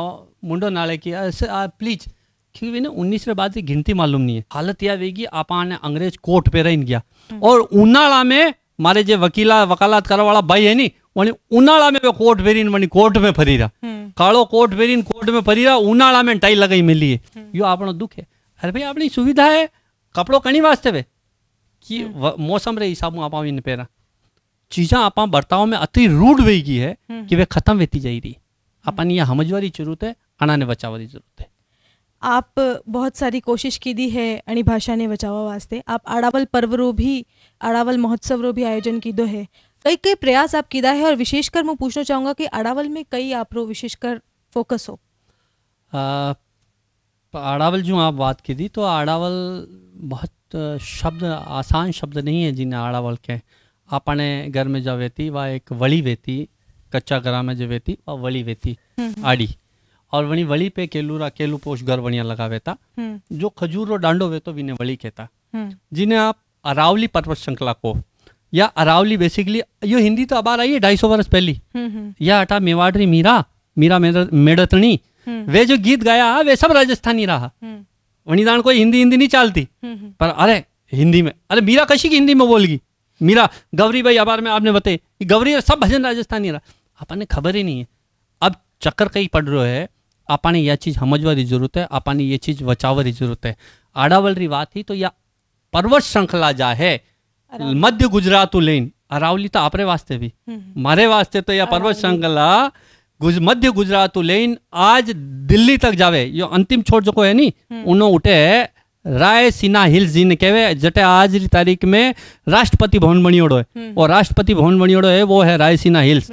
मुंडो नाले की प्लीज क्योंकि विनय उन्नीस रे बाद की गिनती मालूम नहीं है हालत यह वेगी आपा ने अंग्रेज कोर्ट पे रहन गया हम्म। और उन्नाड़ा में मारे जो वकीला वकालत करने वाला भाई है नी वही उनाला में कोर्ट फेरी वही कोर्ट में फरी रहा हम्म। कोट कोट में फरी रहा उना ઉનાળામાં ટાઈ લગાઈ મેલીએ यो आप दुख है अरे भाई अपनी सुविधा है कपड़ो કણી वास्ते वे कि हम्म। मौसम रे हिसाब आप इन पेरा चीज़ा आप बर्ताव में अति रूढ़ वे गई है हम्म। कि वे खत्म वेती जा रही अपन यह समझवारी जरूरत है अना ने बचाव की जरूरत है आप बहुत सारी कोशिश की दी है अणी भाषा ने बचावा वास्ते आप अड़ावल पर्व रो भी अड़ावल महोत्सव रो भी आयोजन की दो है तो कई कई प्रयास आप किया है और विशेषकर मैं पूछना चाहूँगा कि अड़ावल में कई आप विशेषकर फोकस हो अड़ावल जो आप बात की थी तो अड़ावल बहुत शब्द आसान शब्द नहीं है जिन्हें अड़ावल के आपने घर में जो वेती वह एक वली वेती कच्चा घरा में जो वेती वह वली वेती हम्म, हम्म। आड़ी और वणी वली पे केलूरा केलू पोष घर बढ़िया लगा वेता हम्म। जो खजूर और डांडो वे तो विने वली कहता जिन्हें आप अरावली पर्वत श्रृंखला को या अरावली बेसिकली यो हिंदी तो अब आ रही है ढाई सौ वर्ष पहली हम्म, हम्म। या अटा मेवाडरी मीरा मीरा मेडतनी हम्म। वे जो गीत गाया वे सब राजस्थानी रहा दान कोई हिंदी हिंदी नहीं चालती पर अरे हिंदी में अरे मीरा कशी की हिंदी में बोलगी मीरा गौरी भाई अबार में आपने बताई गौरी सब भजन राजस्थानी रहा अपन ने खबर ही नहीं है अब चक्कर कहीं पड़ रहे है यह આપણને એ ચીજ સમજવાની જરૂરત હે चीज बचावा की जरूरत है आडावल આડાવલરી बात ही तो या पर्वत श्रृंखला जा है मध्य गुजरात લઈને अरावली तो आपरे वास्ते भी हम्म। मारे वास्ते तो या पर्वत श्रृंखला गुज मध्य गुजरात लेन आज दिल्ली तक जावे यो अंतिम छोर जो को है नी हम्म। उन्होंने उठे राय सिन्हा हिल जिन कहवे जटे आज की तारीख में राष्ट्रपति भवन बनी ओडो है हम्म। और राष्ट्रपति भवन बनी ओडो है वो है राय सिन्हा हिल्स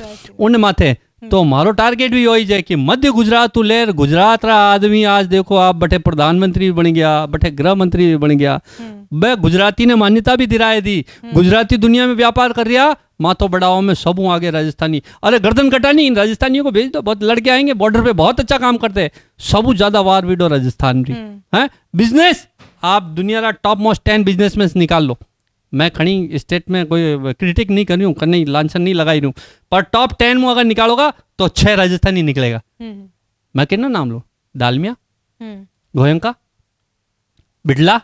उन माथे तो મારો टारगेट भी यही છે કે મધ્ય ગુજરાત લેર गुजरात રા आदमी आज देखो आप બઠે प्रधानमंत्री भी बन गया बटे गृह मंत्री भी बन गया वह हम्म। गुजराती ने मान्यता भी दिलाए दी हम्म। गुजराती दुनिया में व्यापार कर रहा माथो बड़ाओ में सब आगे राजस्थानी अरे गर्दन कटानी इन राजस्थानियों को भेज दो बहुत लड़के आएंगे बॉर्डर पे बहुत अच्छा काम करते हैं सबू ज्यादा वार विडो राजस्थान भी है बिजनेस आप दुनिया का टॉप मोस्ट टेन बिजनेसमैन निकाल लो मैं खड़ी स्टेट में कोई क्रिटिक नहीं कर रही हूँ नहीं लांछन नहीं लगाई रही हूँ पर टॉप टेन में अगर निकालोगा तो छह राजस्थानी निकलेगा हम्म। मैं कितना नाम लू डालमिया हम्म। गोयंका बिडला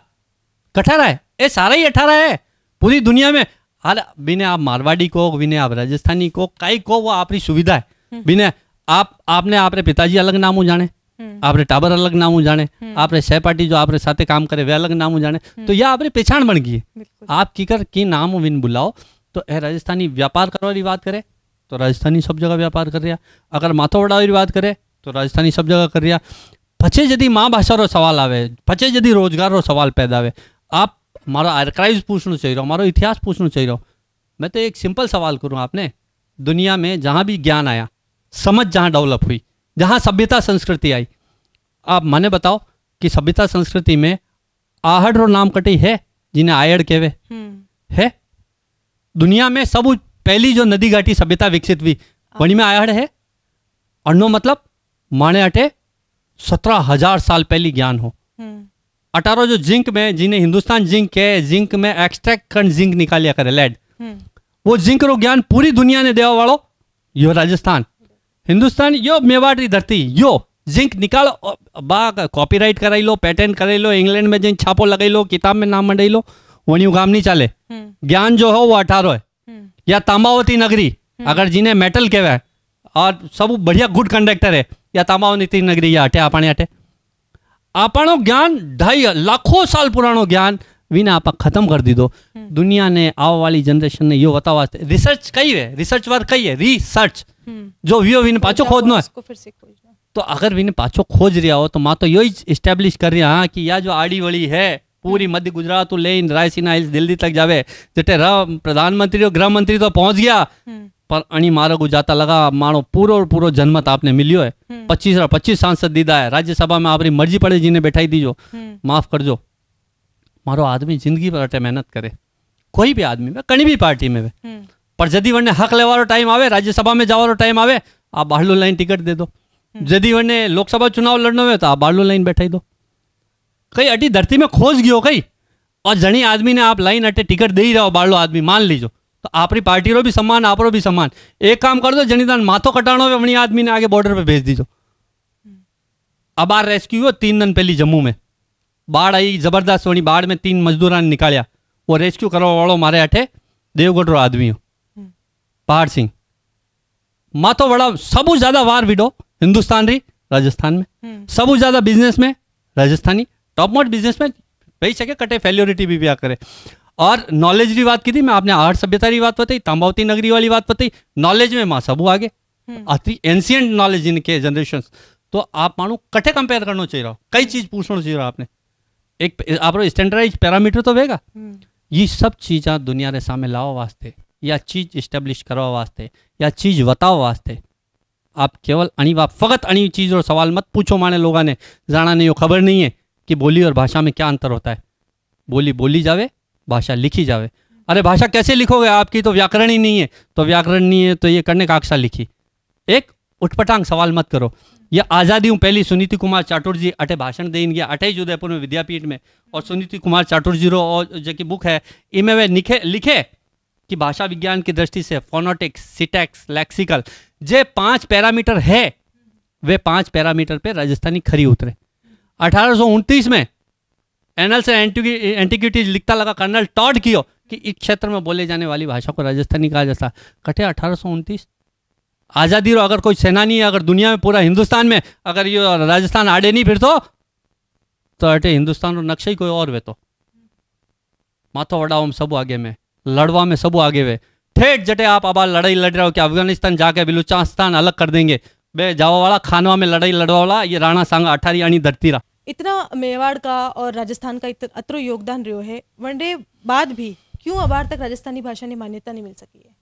कठारा है ये सारा ही अठारह है पूरी दुनिया में हाल बिना आप मारवाड़ी को बिने आप राजस्थानी को कई को वो आपकी सुविधा है हम्म। बिना आप आपने आपने पिताजी अलग नाम हो जाने हम्म। आपने ટાબર अलग नाम जाने हम्म। आपने सहपाटी जो आपने साथ काम करे वे अलग नाम जाने हम्म। तो या आपने पहचान बन गई आप कर की नाम विन बुलाओ तो ए राजस्थानी व्यापार करवानी बात करे तो राजस्थानी सब जगह व्यापार कर रहा अगर माथोवड़ा की बात करे तो राजस्थानी सब जगह कर रहा पचे यदि माँ भाषा रो सवाल आए पचे यदि रोजगार रो सवाल पैदा आए आप मारो आर्काइव पूछना चाहिए मारो इतिहास पूछना चाहिए मैं तो एक सिंपल सवाल करूँ आपने दुनिया में जहाँ भी ज्ञान आया समझ जहाँ डेवलप हुई जहाँ सभ्यता संस्कृति आई आप माने बताओ कि सभ्यता संस्कृति में आहड़ रो नाम कटी है जिन्हें आयड़ कहवे हम्म। है दुनिया में सब पहली जो नदी घाटी सभ्यता विकसित हुई हाँ। वणी में आयड़ है अणो मतलब माने अटे सत्रह हजार साल पहली ज्ञान हो हम्म। अटारो जो जिंक में जिन्हें हिंदुस्तान जिंक है जिंक में एक्सट्रैक्ट कर जिंक निकालिया करे लेड हम्म। वो जिंक रो ज्ञान पूरी दुनिया ने देवा वालो यो राजस्थान हिंदुस्तान यो मेवाड़ी धरती यो जिंक निकालो बा कॉपीराइट कराई लो पेटेंट कराई लो इंग्लैंड में जिंक छापो लगाई लो किताब में नाम मंडाई लो वही काम नहीं चले हम्म। ज्ञान जो हो वो अठारो है हम्म। या तांबावती नगरी हम्म। अगर जिन्हें मेटल कह और सब बढ़िया गुड कंडक्टर है या तांबावती नगरी या अटे अपने अटे अपनो ज्ञान ढाई लाखों साल पुराना ज्ञान आप खत्म कर दी दो हम्म। दुनिया ने દીધો वाली जनरेशन ने यो बतावा रिसर्च કઈ है रिसर्च વર્ક કઈ है રિસર્ચ જો વીઓ વિન पाछो खोजना है तो अगर विन पाछो खोज रहा हो तो माँ तो यो ही इस्टेब्लिश कर रही हाँ कि यह जो आड़ी वड़ी है पूरी हम्म। मध्य गुजरात लेन रायसीना हिल्स दिल्ली तक जावे जटे प्रधानमंत्री और गृह मंत्री तो पहुंच गया हम्म। पर अणी मार्ग जाता लगा मानो पूरो और पूरो जनमत आपने मिलियो है पच्चीस पच्चीस सांसद दीदा है राज्यसभा में आपकी मर्जी पड़े जी ने बैठाई दीजो माफ कर जो मारो आदमी जिंदगी भर मेहनत करे कोई भी आदमी में कहीं भी पार्टी में हम्म। पर जदी वने हक लेवारो टाइम आए राज्यसभा में जावा टाइम आए आप बारलू लाइन टिकट दे दो यदि हम्म। वे लोकसभा चुनाव लड़ना हो तो आप बारलू लाइन बैठाई दो कई अटी धरती में खोज गयो कई और जनी आदमी ने आप लाइन अटे टिकट दे ही रहो बारलो आदमी मान लीजो तो आपकी पार्टी रो भी सम्मान आप भी सम्मान एक काम कर दो जनी दान माथो कटाणो हो वनी आदमी ने आगे बॉर्डर पर भेज दीजो हम्म। अबार रेस्क्यू हो तीन दिन पहली जम्मू में બાળ આવી જબરદસ્ત વણી બાળ મેં તીન મજદૂરાને निकालिया वो रेस्क्यू करवा वालों मारे દેવગઢ देवगढ़ आदमी हो पहाड़ सिंह माथो बड़ा सबू ज्यादा वार विडो हिंदुस्तान रही राजस्थान में सबू ज्यादा बिजनेस में राजस्थानी टॉप मोट बिजनेस में वही सके कटे फेल्योरिटी भी ब्या करे और नॉलेज की बात की थी मैं आपने आर्ट सभ्यता की बात बताई तांबावती नगरी वाली बात बताई नॉलेज में माँ सबू आगे अति एंशियंट नॉलेज इनके जनरेशन तो आप मानू कटे कंपेयर करना चाहिए कई चीज पूछना चाहिए आपने एक आप स्टैंडर्डाइज पैरामीटर तो તો हम्म। ये सब चीज़ा दुनिया के सामने लाओ वास्ते या चीज इस्टेब्लिश કરવા वास्ते या चीज बताओ वास्ते आप केवल अणी वाप फकत अणी चीज़ और सवाल मत पूछो माने लोगों ने जाना नहीं हो खबर नहीं है कि बोली और भाषा में क्या अंतर होता है बोली बोली जावे भाषा लिखी जावे अरे भाषा कैसे लिखोगे आपकी तो व्याकरण ही नहीं है तो व्याकरण नहीं है तो ये करने का अक्सा लिखी एक उठपटांग सवाल मत करो यह आज़ादी हूँ पहली सुनीति कुमार चाटुर जी अठे भाषण देन गया अठे उदयपुर में विद्यापीठ में और सुनीति कुमार चाटुर जी रो और जो बुक है इनमें वे लिखे लिखे कि भाषा विज्ञान की दृष्टि से फोनोटिक्स सिटेक्स लैक्सिकल जे पांच पैरामीटर है वे पांच पैरामीटर पे राजस्थानी खरी उतरे अठारह में एनल से एंटीक्यूटीज लिखता लगा कर्नल टॉड कियो कि इस क्षेत्र में बोले जाने वाली भाषा को राजस्थानी कहा जाता कटे अठारह आज़ादी रो अगर कोई सेनानी है अगर दुनिया में पूरा हिंदुस्तान में अगर ये राजस्थान आड़े नहीं फिर तो अटे हिंदुस्तान रो नक्शा ही कोई और वे तो माथो वड़ाओ में सब आगे में लड़वा में सब आगे वे ठेठ जटे आप अब लड़ाई लड़ रहे हो कि अफगानिस्तान जाके बिलुचास्तान अलग कर देंगे बे जावा वाला खानवा में लड़ाई लड़वा वाला ये राणा सांग अठारी अणी धरती रहा इतना मेवाड़ का और राजस्थान का अतरो योगदान रो है वनडे बाद भी क्यों अबार तक राजस्थानी भाषा ने मान्यता नहीं मिल सकी है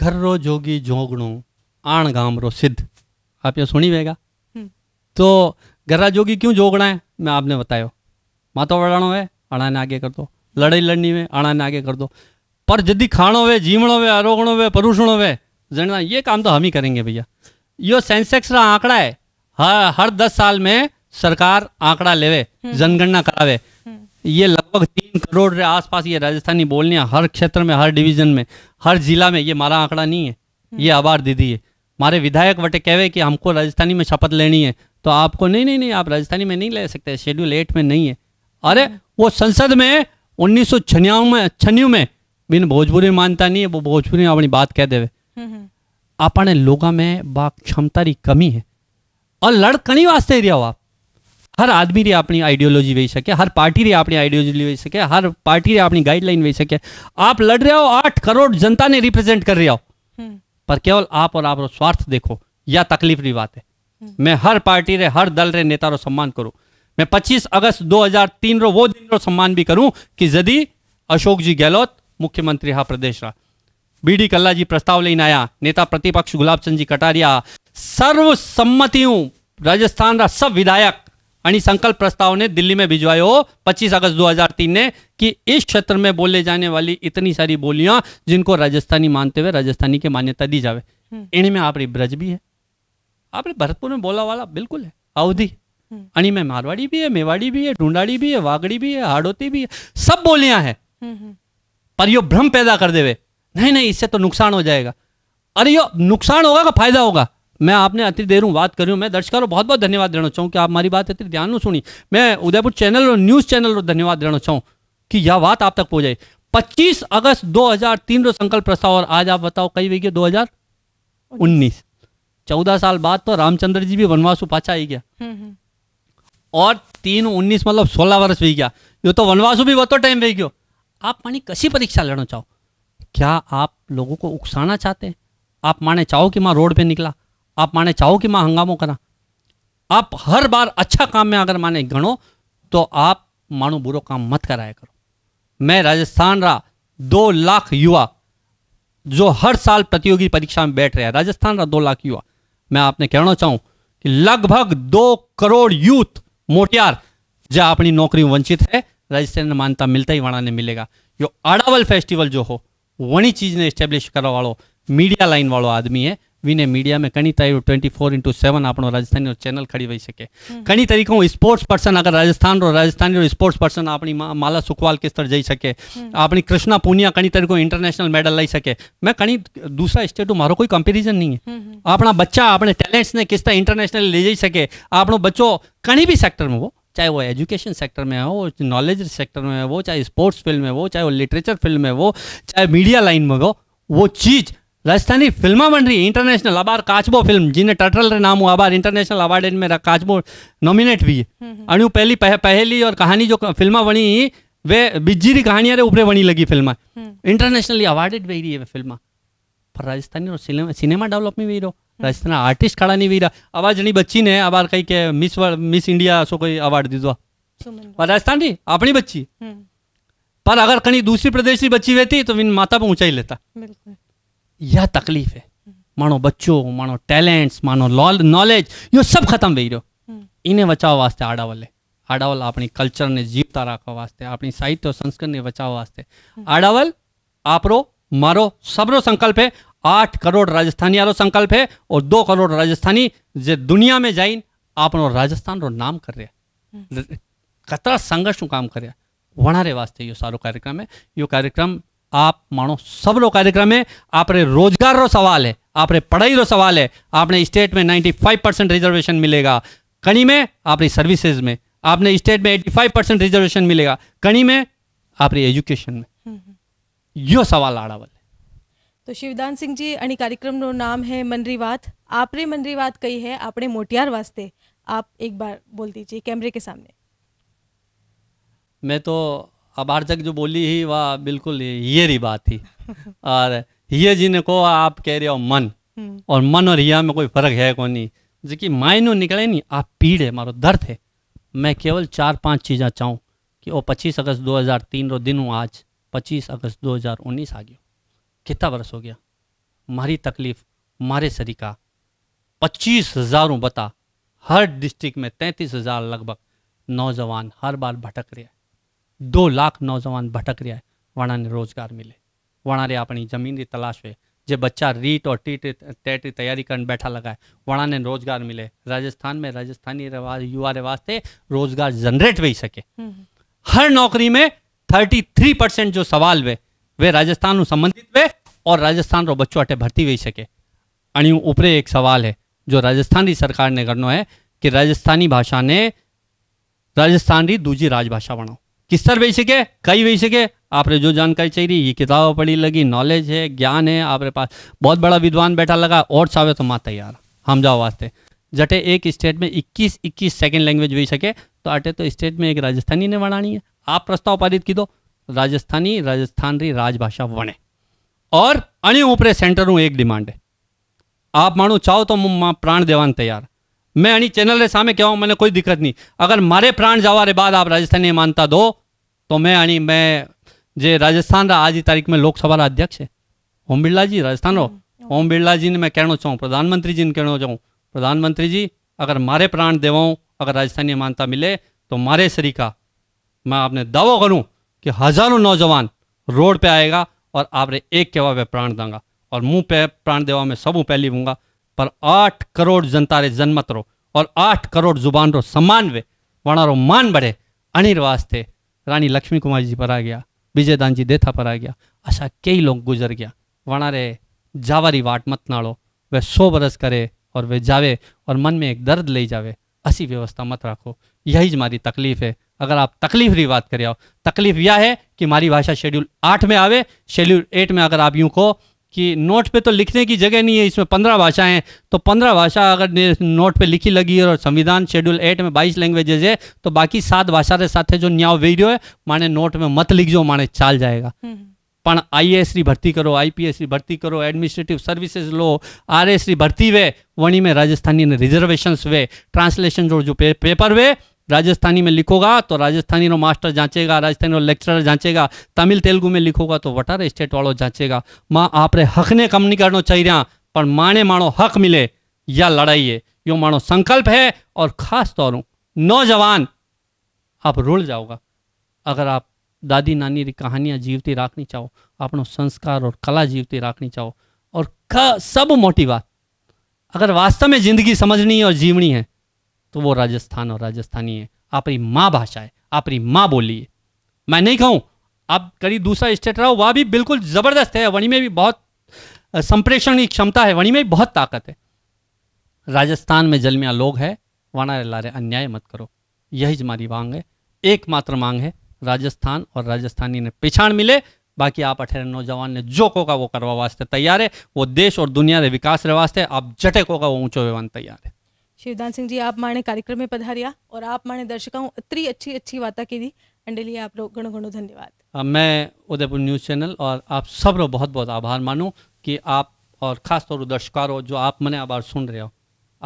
घर रो जोगी जोगणू आण गाम रो सिद्ध आप ये सुनी वेगा तो घर्रा जोगी क्यों जोगना है मैं आपने बतायो मातो वड़ाणो है अणा ने आगे कर दो लड़ाई लड़नी में अणा ने आगे कर दो पर यदि खाणो वे जीवणो वे आरोगणो वे परूषणो वे जनना ये काम तो हम ही करेंगे भैया यो सेंसेक्स का आंकड़ा है हर दस साल में सरकार आंकड़ा लेवे जनगणना करावे ये लगभग तीन करोड़ के आसपास ये राजस्थानी बोलियाँ हर क्षेत्र में हर डिवीजन में हर जिला में ये मारा आंकड़ा नहीं है हम्म। ये आभार दीदी है हमारे विधायक वटे कहे कि हमको राजस्थानी में शपथ लेनी है तो आपको नहीं नहीं नहीं आप राजस्थानी में नहीं ले सकते शेड्यूल एट में नहीं है अरे हम्म। वो संसद में उन्नीस सौ में छन्यू में बिन भोजपुरी मानता नहीं है वो भोजपुरी में अपनी बात कह देवे अपने हम्म, लोगों में बा क्षमता की कमी है और लड़कनी वास्ते रहा हो आप हर आदमी रे अपनी आइडियोलॉजी वही सके हर पार्टी रे अपनी आइडियोलॉजी वही सके हर पार्टी रे अपनी गाइडलाइन वही सके आप लड़ रहे हो आठ करोड़ जनता ने रिप्रेजेंट कर रहे हो हम्म। पर केवल आप और आप स्वार्थ देखो या तकलीफ की बात है हम्म। मैं हर पार्टी रे हर दल रे नेता रो सम्मान करूं मैं 25 अगस्त 2003 रो वो दिन रो सम्मान भी करूं कि यदि अशोक जी गहलोत मुख्यमंत्री हा प्रदेश रा डी कल्ला जी प्रस्ताव लेने आया नेता प्रतिपक्ष गुलाब चंद जी कटारिया सर्वसम्मतियों राजस्थान रा सब विधायक आणि संकल्प प्रस्ताव ने दिल्ली में भिजवाए हो 25 अगस्त 2003 ने कि इस क्षेत्र में बोले जाने वाली इतनी सारी बोलियां जिनको राजस्थानी मानते हुए राजस्थानी की मान्यता दी जावे हम्म। इनमें आप ब्रज भी है आप भरतपुर में बोला वाला बिल्कुल है अवधि हम्म। अणी में मारवाड़ी भी है मेवाड़ी भी है ढूंढाड़ी भी है वागड़ी भी है हाड़ोती भी है सब बोलियां हैं हम्म, पर यो भ्रम पैदा कर देवे नहीं नहीं इससे तो नुकसान हो जाएगा अरे यो नुकसान होगा का फायदा होगा मैं आपने अति देर हूँ बात करूँ मैं दर्शकों बहुत बहुत धन्यवाद देना चाहूँ कि आप हमारी बात अति ध्यान सुनी मैं उदयपुर चैनल और न्यूज़ चैनल को धन्यवाद देना चाहूँ कि यह बात आप तक पहुंचाई 25 अगस्त 2003 रो संकल्प प्रस्ताव और आज आप बताओ कई दो हजार उन्नीस चौदह साल बाद तो रामचंद्र जी भी वनवास पाछा आई गया हम्म, हम्म। और तीन उन्नीस मतलब सोलह वर्ष भी गया ये तो वनवासु भी बहुत टाइम भी गया आप मानी कसी परीक्षा लेना चाहो क्या आप लोगों को उकसाना चाहते हैं आप माने चाहो कि माँ रोड पे निकला आप माने चाहो कि मां हंगामो करा आप हर बार अच्छा काम में अगर माने गणो तो आप मानो बुरो काम मत कराया करो मैं राजस्थान रा दो लाख युवा जो हर साल प्रतियोगी परीक्षा में बैठ रहे हैं राजस्थान रा दो लाख युवा मैं आपने कहना चाहूं कि लगभग दो करोड़ यूथ मोटियार जो अपनी नौकरी वंचित है राजस्थान मानता मिलता ही वाणा ने मिलेगा यो अड़ावल फेस्टिवल जो हो वही चीज ने स्टेब्लिश करा वालों मीडिया लाइन वालों आदमी है विने मीडिया में कणी तारीख ट्वेंटी फोर इंटू सेवन आप राजस्थानी चैनल खड़ी वही सके कहीं तरीके स्पोर्ट्स पर्सन अगर राजस्थान रो राजस्थानी स्पोर्ट्स पर्सन अपनी मा, माला सुखवाल किस तरह जा सके अपनी कृष्णा पूनिया कहीं तरीके इंटरनेशनल मेडल लाई सके मैं कहीं दूसरा स्टेट मारो कोई कंपेरिजन नहीं है अपना बच्चा अपने टैलेंट्स ने किस तरह इंटरनेशनल ले जा सके अपनो बच्चों कहीं भी सेक्टर में वो चाहे वो एजुकेशन सेक्टर में हो नॉलेज सेक्टर में वो चाहे स्पोर्ट्स फील्ड में वो चाहे वो लिटरेचर फील्ड में वो चाहे मीडिया लाइन में हो वो चीज़ राजस्थानी फिल्मा बन रही इंटरनेशनल अबार काचबो फिल्म जिन्हें टटल रे नाम हुआ अबार इंटरनेशनल अवार्ड इन में काचबो नॉमिनेट भी है अणु पहली पह, पहली और कहानी जो फिल्मा बनी वे बिज्जी री कहानियां रे ऊपर बनी लगी फिल्म इंटरनेशनली अवार्डेड भी रही है फिल्म पर राजस्थानी और सिनेमा, सिनेमा डेवलप में भी रहो हम्म। राजस्थान आर्टिस्ट खड़ा नहीं भी रहा आवाज नहीं बच्ची ने अबार कही के मिस मिस इंडिया सो कोई अवार्ड दीजो पर राजस्थान री अपनी बच्ची हम्म। पर अगर कहीं दूसरी प्रदेश की बच्ची हुई थी तो इन माता पर ऊंचाई लेता बिल्कुल यह तकलीफ़ है मानो बच्चो मानो टैलेंट्स मानो नॉलेज यो सब खत्म वेही रो हम्म। इन्हें बचाव वास्ते आडावल है आडावल अपनी कल्चर ने जीवता रखा वास्ते अपनी साहित्य और संस्कृति ने बचाव वास्ते हम्म। आडावल आपरो मारो सबरो संकल्प है आठ करोड़ राजस्थानी आरो संकल्प है और दो करोड़ राजस्थानी जे दुनिया में जाइन आप राजस्थान रो नाम कर रहे हम्म। कतरा संघर्ष काम कर रहा वणा रे वास्ते यो सारो कार्यक्रम है यो कार्यक्रम आप मानो सब लोग कार्यक्रम में आपने रोजगार रो सवाल है आपने पढ़ाई रो सवाल है आपने स्टेट में 95 परसेंट रिजर्वेशन मिलेगा कनी में आपकी सर्विसेज में आपने स्टेट में 85 परसेंट रिजर्वेशन मिलेगा कनी में आपकी एजुकेशन में हम्म, हम्म। यो सवाल आड़ा वाले तो शिवदान सिंह जी अन्य कार्यक्रम नो नाम है मनरी बात आपने मनरी बात कही है अपने मोटियार वास्ते आप एक बार बोल दीजिए कैमरे के सामने मैं तो अपार्चक जो बोली ही वह बिल्कुल ये रही बात थी और ये जिनको आप कह रहे हो मन हम्म। और मन और हिया में कोई फर्क है कौन नहीं जो कि मायनों निकले नहीं आप पीड़ है मारो दर्द है मैं केवल चार पांच चीज़ें चाहूँ कि वो पच्चीस अगस्त 2003 रो दिन हूँ आज पच्चीस अगस्त 2019 आ गया कितना वर्ष हो गया मारी तकलीफ मारे सरिका पच्चीस हजारों बता हर डिस्ट्रिक्ट में तैंतीस हज़ार लगभग नौजवान हर बार भटक रहे हैं दो लाख नौजवान भटक रहा है वहाँ ने रोजगार मिले वहाँ रे अपनी जमीन की तलाश है जो बच्चा रीट और टीट टेट की तैयारी कर बैठा लगा है वहाँ ने रोजगार मिले राजस्थान में राजस्थानी रिवाज युवा रिवाज से रोजगार जनरेट भी सके हम्म। हर नौकरी में थर्टी थ्री परसेंट जो सवाल वे वे राजस्थान संबंधित वे और राजस्थान रो बच्चों अटे भर्ती वही सके अणी ऊपरे एक सवाल है जो राजस्थान की सरकार ने करना है कि राजस्थानी भाषा ने राजस्थान की दूजी राजभाषा बनाओ तरह बेच सके कई बेच सके आपने जो जानकारी चाहिए ये किताब पढ़ी लगी नॉलेज है ज्ञान है आपके पास बहुत बड़ा विद्वान बैठा लगा और सावे तो माँ तैयार हम जाओ वास्ते जटे एक स्टेट में 21 21 सेकेंड लैंग्वेज बेच सके तो अटे तो स्टेट में एक राजस्थानी ने वणानी है आप प्रस्ताव पारित की दो राजस्थानी राजस्थान री राजभाषा वणे और अन्य ऊपरे सेंटर एक डिमांड है आप मानो चाहो तो प्राण देवान तैयार मैं अणी चैनल रे सामने क्या हूँ मैंने कोई दिक्कत नहीं अगर मारे प्राण जावा रे बाद आप ने मानता दो तो मैं अणी मैं जे राजस्थान रा आज की तारीख में लोकसभा रा अध्यक्ष है ओम बिरला जी राजस्थान रो ओम बिरला जी ने मैं कहना चाहूँ प्रधानमंत्री जी ने कहना चाहूँ प्रधानमंत्री जी अगर मारे प्राण देवाऊँ अगर राजस्थानी मानता मिले तो मारे सरीका मैं आपने दावो करूँ कि हजारों नौजवान रोड पे आएगा और आप एक केवा पे प्राण दंगा और मुंह पे प्राण देवा में सबू पहली लूँगा पर आठ કરોડ જનતારે જન્મત રો ઓર આઠ કરોડ જુબાન રો સન્માન વે વણારો માન બળે અણીર વાસ્તે રાણી લક્ષ્મી કુમારજી પર આ ગયા વિજયદાનજી દેથા પર આ ગયા આશા કઈ લોગ ગુજર ગયા વણારે જાવારી वाट मत नाड़ो वे सो बरस करे और वे जावे और मन में एक दर्द ले जावे ऐसी व्यवस्था मत रखो यही मारी तकलीफ है अगर आप तकलीफ री बात करे आओ तकलीफ यह है कि मारी भाषा शेड्यूल आठ में आवे शेड्यूल एट में अगर आप यूँ को कि नोट पे तो लिखने की जगह नहीं है इसमें पंद्रह भाषाएं हैं तो पंद्रह भाषा अगर नोट पे लिखी लगी है और संविधान शेड्यूल एट में बाईस लैंग्वेजेज है तो बाकी सात भाषा के साथ जो न्याव वीडियो है माने नोट में मत लिख जो माने चाल जाएगा પણ हम्म। આઈએએસ भर्ती करो કરો भर्ती करो एडमिनिस्ट्रेटिव सर्विसेज लो आर भर्ती वे वणी में राजस्थानी ने મેં वे ट्रांसलेशन जो जो पे, पेपर वे राजस्थानी में लिखोगा तो राजस्थानी रो मास्टर जांचेगा राजस्थानी रो लेक्चरर जांचेगा तमिल तेलुगु में लिखोगा तो वटारे स्टेट वालों जांचेगा माँ आप हक ने कम नहीं करना चाहिए पर माने मानो हक मिले या लड़ाइए यो मानो संकल्प है और ख़ास तौर नौजवान आप रुल जाओगा अगर आप दादी नानी की कहानियाँ जीवती राखनी चाहो अपनों संस्कार और कला जीवती राखनी चाहो और सब मोटी बात अगर वास्तव में ज़िंदगी समझनी और जीवनी है तो वो राजस्थान और राजस्थानी है आपकी माँ भाषा है आपकी माँ बोली है मैं नहीं कहूँ आप करीब दूसरा स्टेट रहो वह भी बिल्कुल ज़बरदस्त है वहीं में भी बहुत संप्रेषण की क्षमता है वहीं में भी बहुत ताकत है राजस्थान में जलमिया लोग है वाणा लारे अन्याय मत करो यही हमारी मांग है एकमात्र मांग है राजस्थान और राजस्थानी ने पिछाण मिले बाकी आप अठारह नौजवान ने जो को वो करवा वास्ते तैयार है वो देश और दुनिया के विकास रे वास्ते आप जटे को का वो ऊंचो विमान तैयार है शिवदान सिंह जी आप माने कार्यक्रम में पधारिया और आप माने दर्शकों इतनी अच्छी अच्छी बातें की एंड लिए आप लोग घणो घणो धन्यवाद मैं उदयपुर न्यूज़ चैनल और आप सब लोग बहुत बहुत आभार मानूँ कि आप और ख़ास तौर दर्शकारो जो आप मैंने आभार सुन रहे हो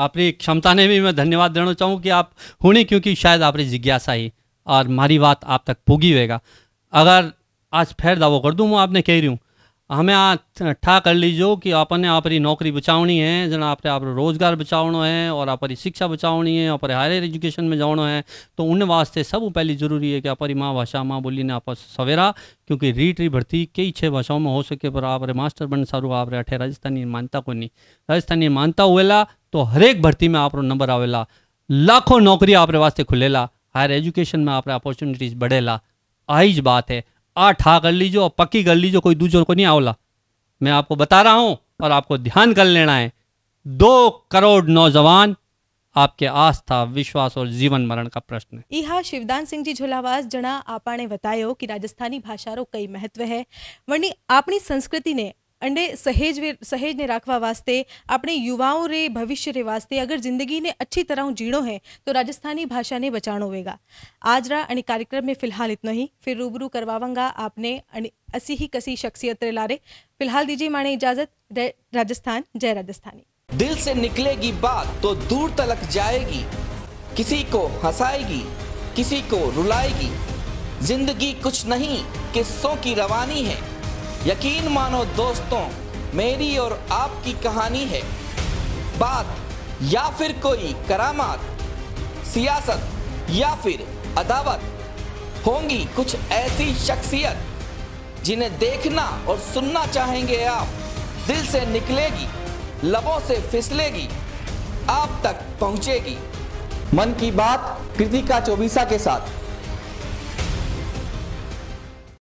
आपकी क्षमता ने भी मैं धन्यवाद देना चाहूँ कि आप होने क्योंकि शायद आपकी जिज्ञासा ही और मारी बात आप तक पूगी होगा अगर आज फिर दावो कर दूँ मैं आपने कह रही हूँ हमें आ ठा कर लीजो कि आपने आप नौकरी बचावनी है जना आपने आप रोज़गार बचावनो है और आप शिक्षा बचावनी है और हायर एजुकेशन में जाना है तो उन वास्ते सब पहली ज़रूरी है कि आप माँ भाषा माँ बोली ने आप सवेरा क्योंकि रीट री भर्ती कई छः भाषाओं में हो सके पर आप मास्टर बन सारू आप अठे राजस्थानी मानता को नहीं राजस्थानी मानता हुएला तो हर एक भर्ती में आप नंबर आवेला लाखों नौकरी आप वास्ते खुलेला हायर एजुकेशन में आप अपॉर्चुनिटीज़ बढ़ेला आईज बात है आ ठा कर लीजो पक्की कर लीजो कोई दूसरों को नहीं आओला मैं आपको बता रहा हूं और आपको ध्यान कर लेना है दो करोड़ नौजवान आपके आस्था विश्वास और जीवन मरण का प्रश्न है इहा शिवदान सिंह जी झुलावास जना आपाने बतायो कि राजस्थानी भाषा रो कई महत्व है वर्णी आपनी संस्कृति ने અને सहेज ने રાખવા वास्ते अपने युवाओं रे भविष्य रे वास्ते अगर जिंदगी ने अच्छी तरह जीणो है तो राजस्थानी भाषा ने बचाणो वेगा आज रा आणि कार्यक्रम में फिलहाल इतना ही फिर रूबरू करवावांगा आपने आणि असी ही कसी शख्सियत रे लारे फिलहाल दीजिए माने इजाजत राजस्थान जय राजस्थानी दिल से निकलेगी बात तो दूर तलक जाएगी किसी को हंसाएगी किसी को रुलाएगी जिंदगी कुछ नहीं किस्सों की रवानी है यकीन मानो दोस्तों मेरी और आपकी कहानी है बात या फिर कोई करामात सियासत या फिर अदावत होंगी कुछ ऐसी शख्सियत जिन्हें देखना और सुनना चाहेंगे आप दिल से निकलेगी लबों से फिसलेगी आप तक पहुंचेगी मन की बात कृतिका चौबीसा के साथ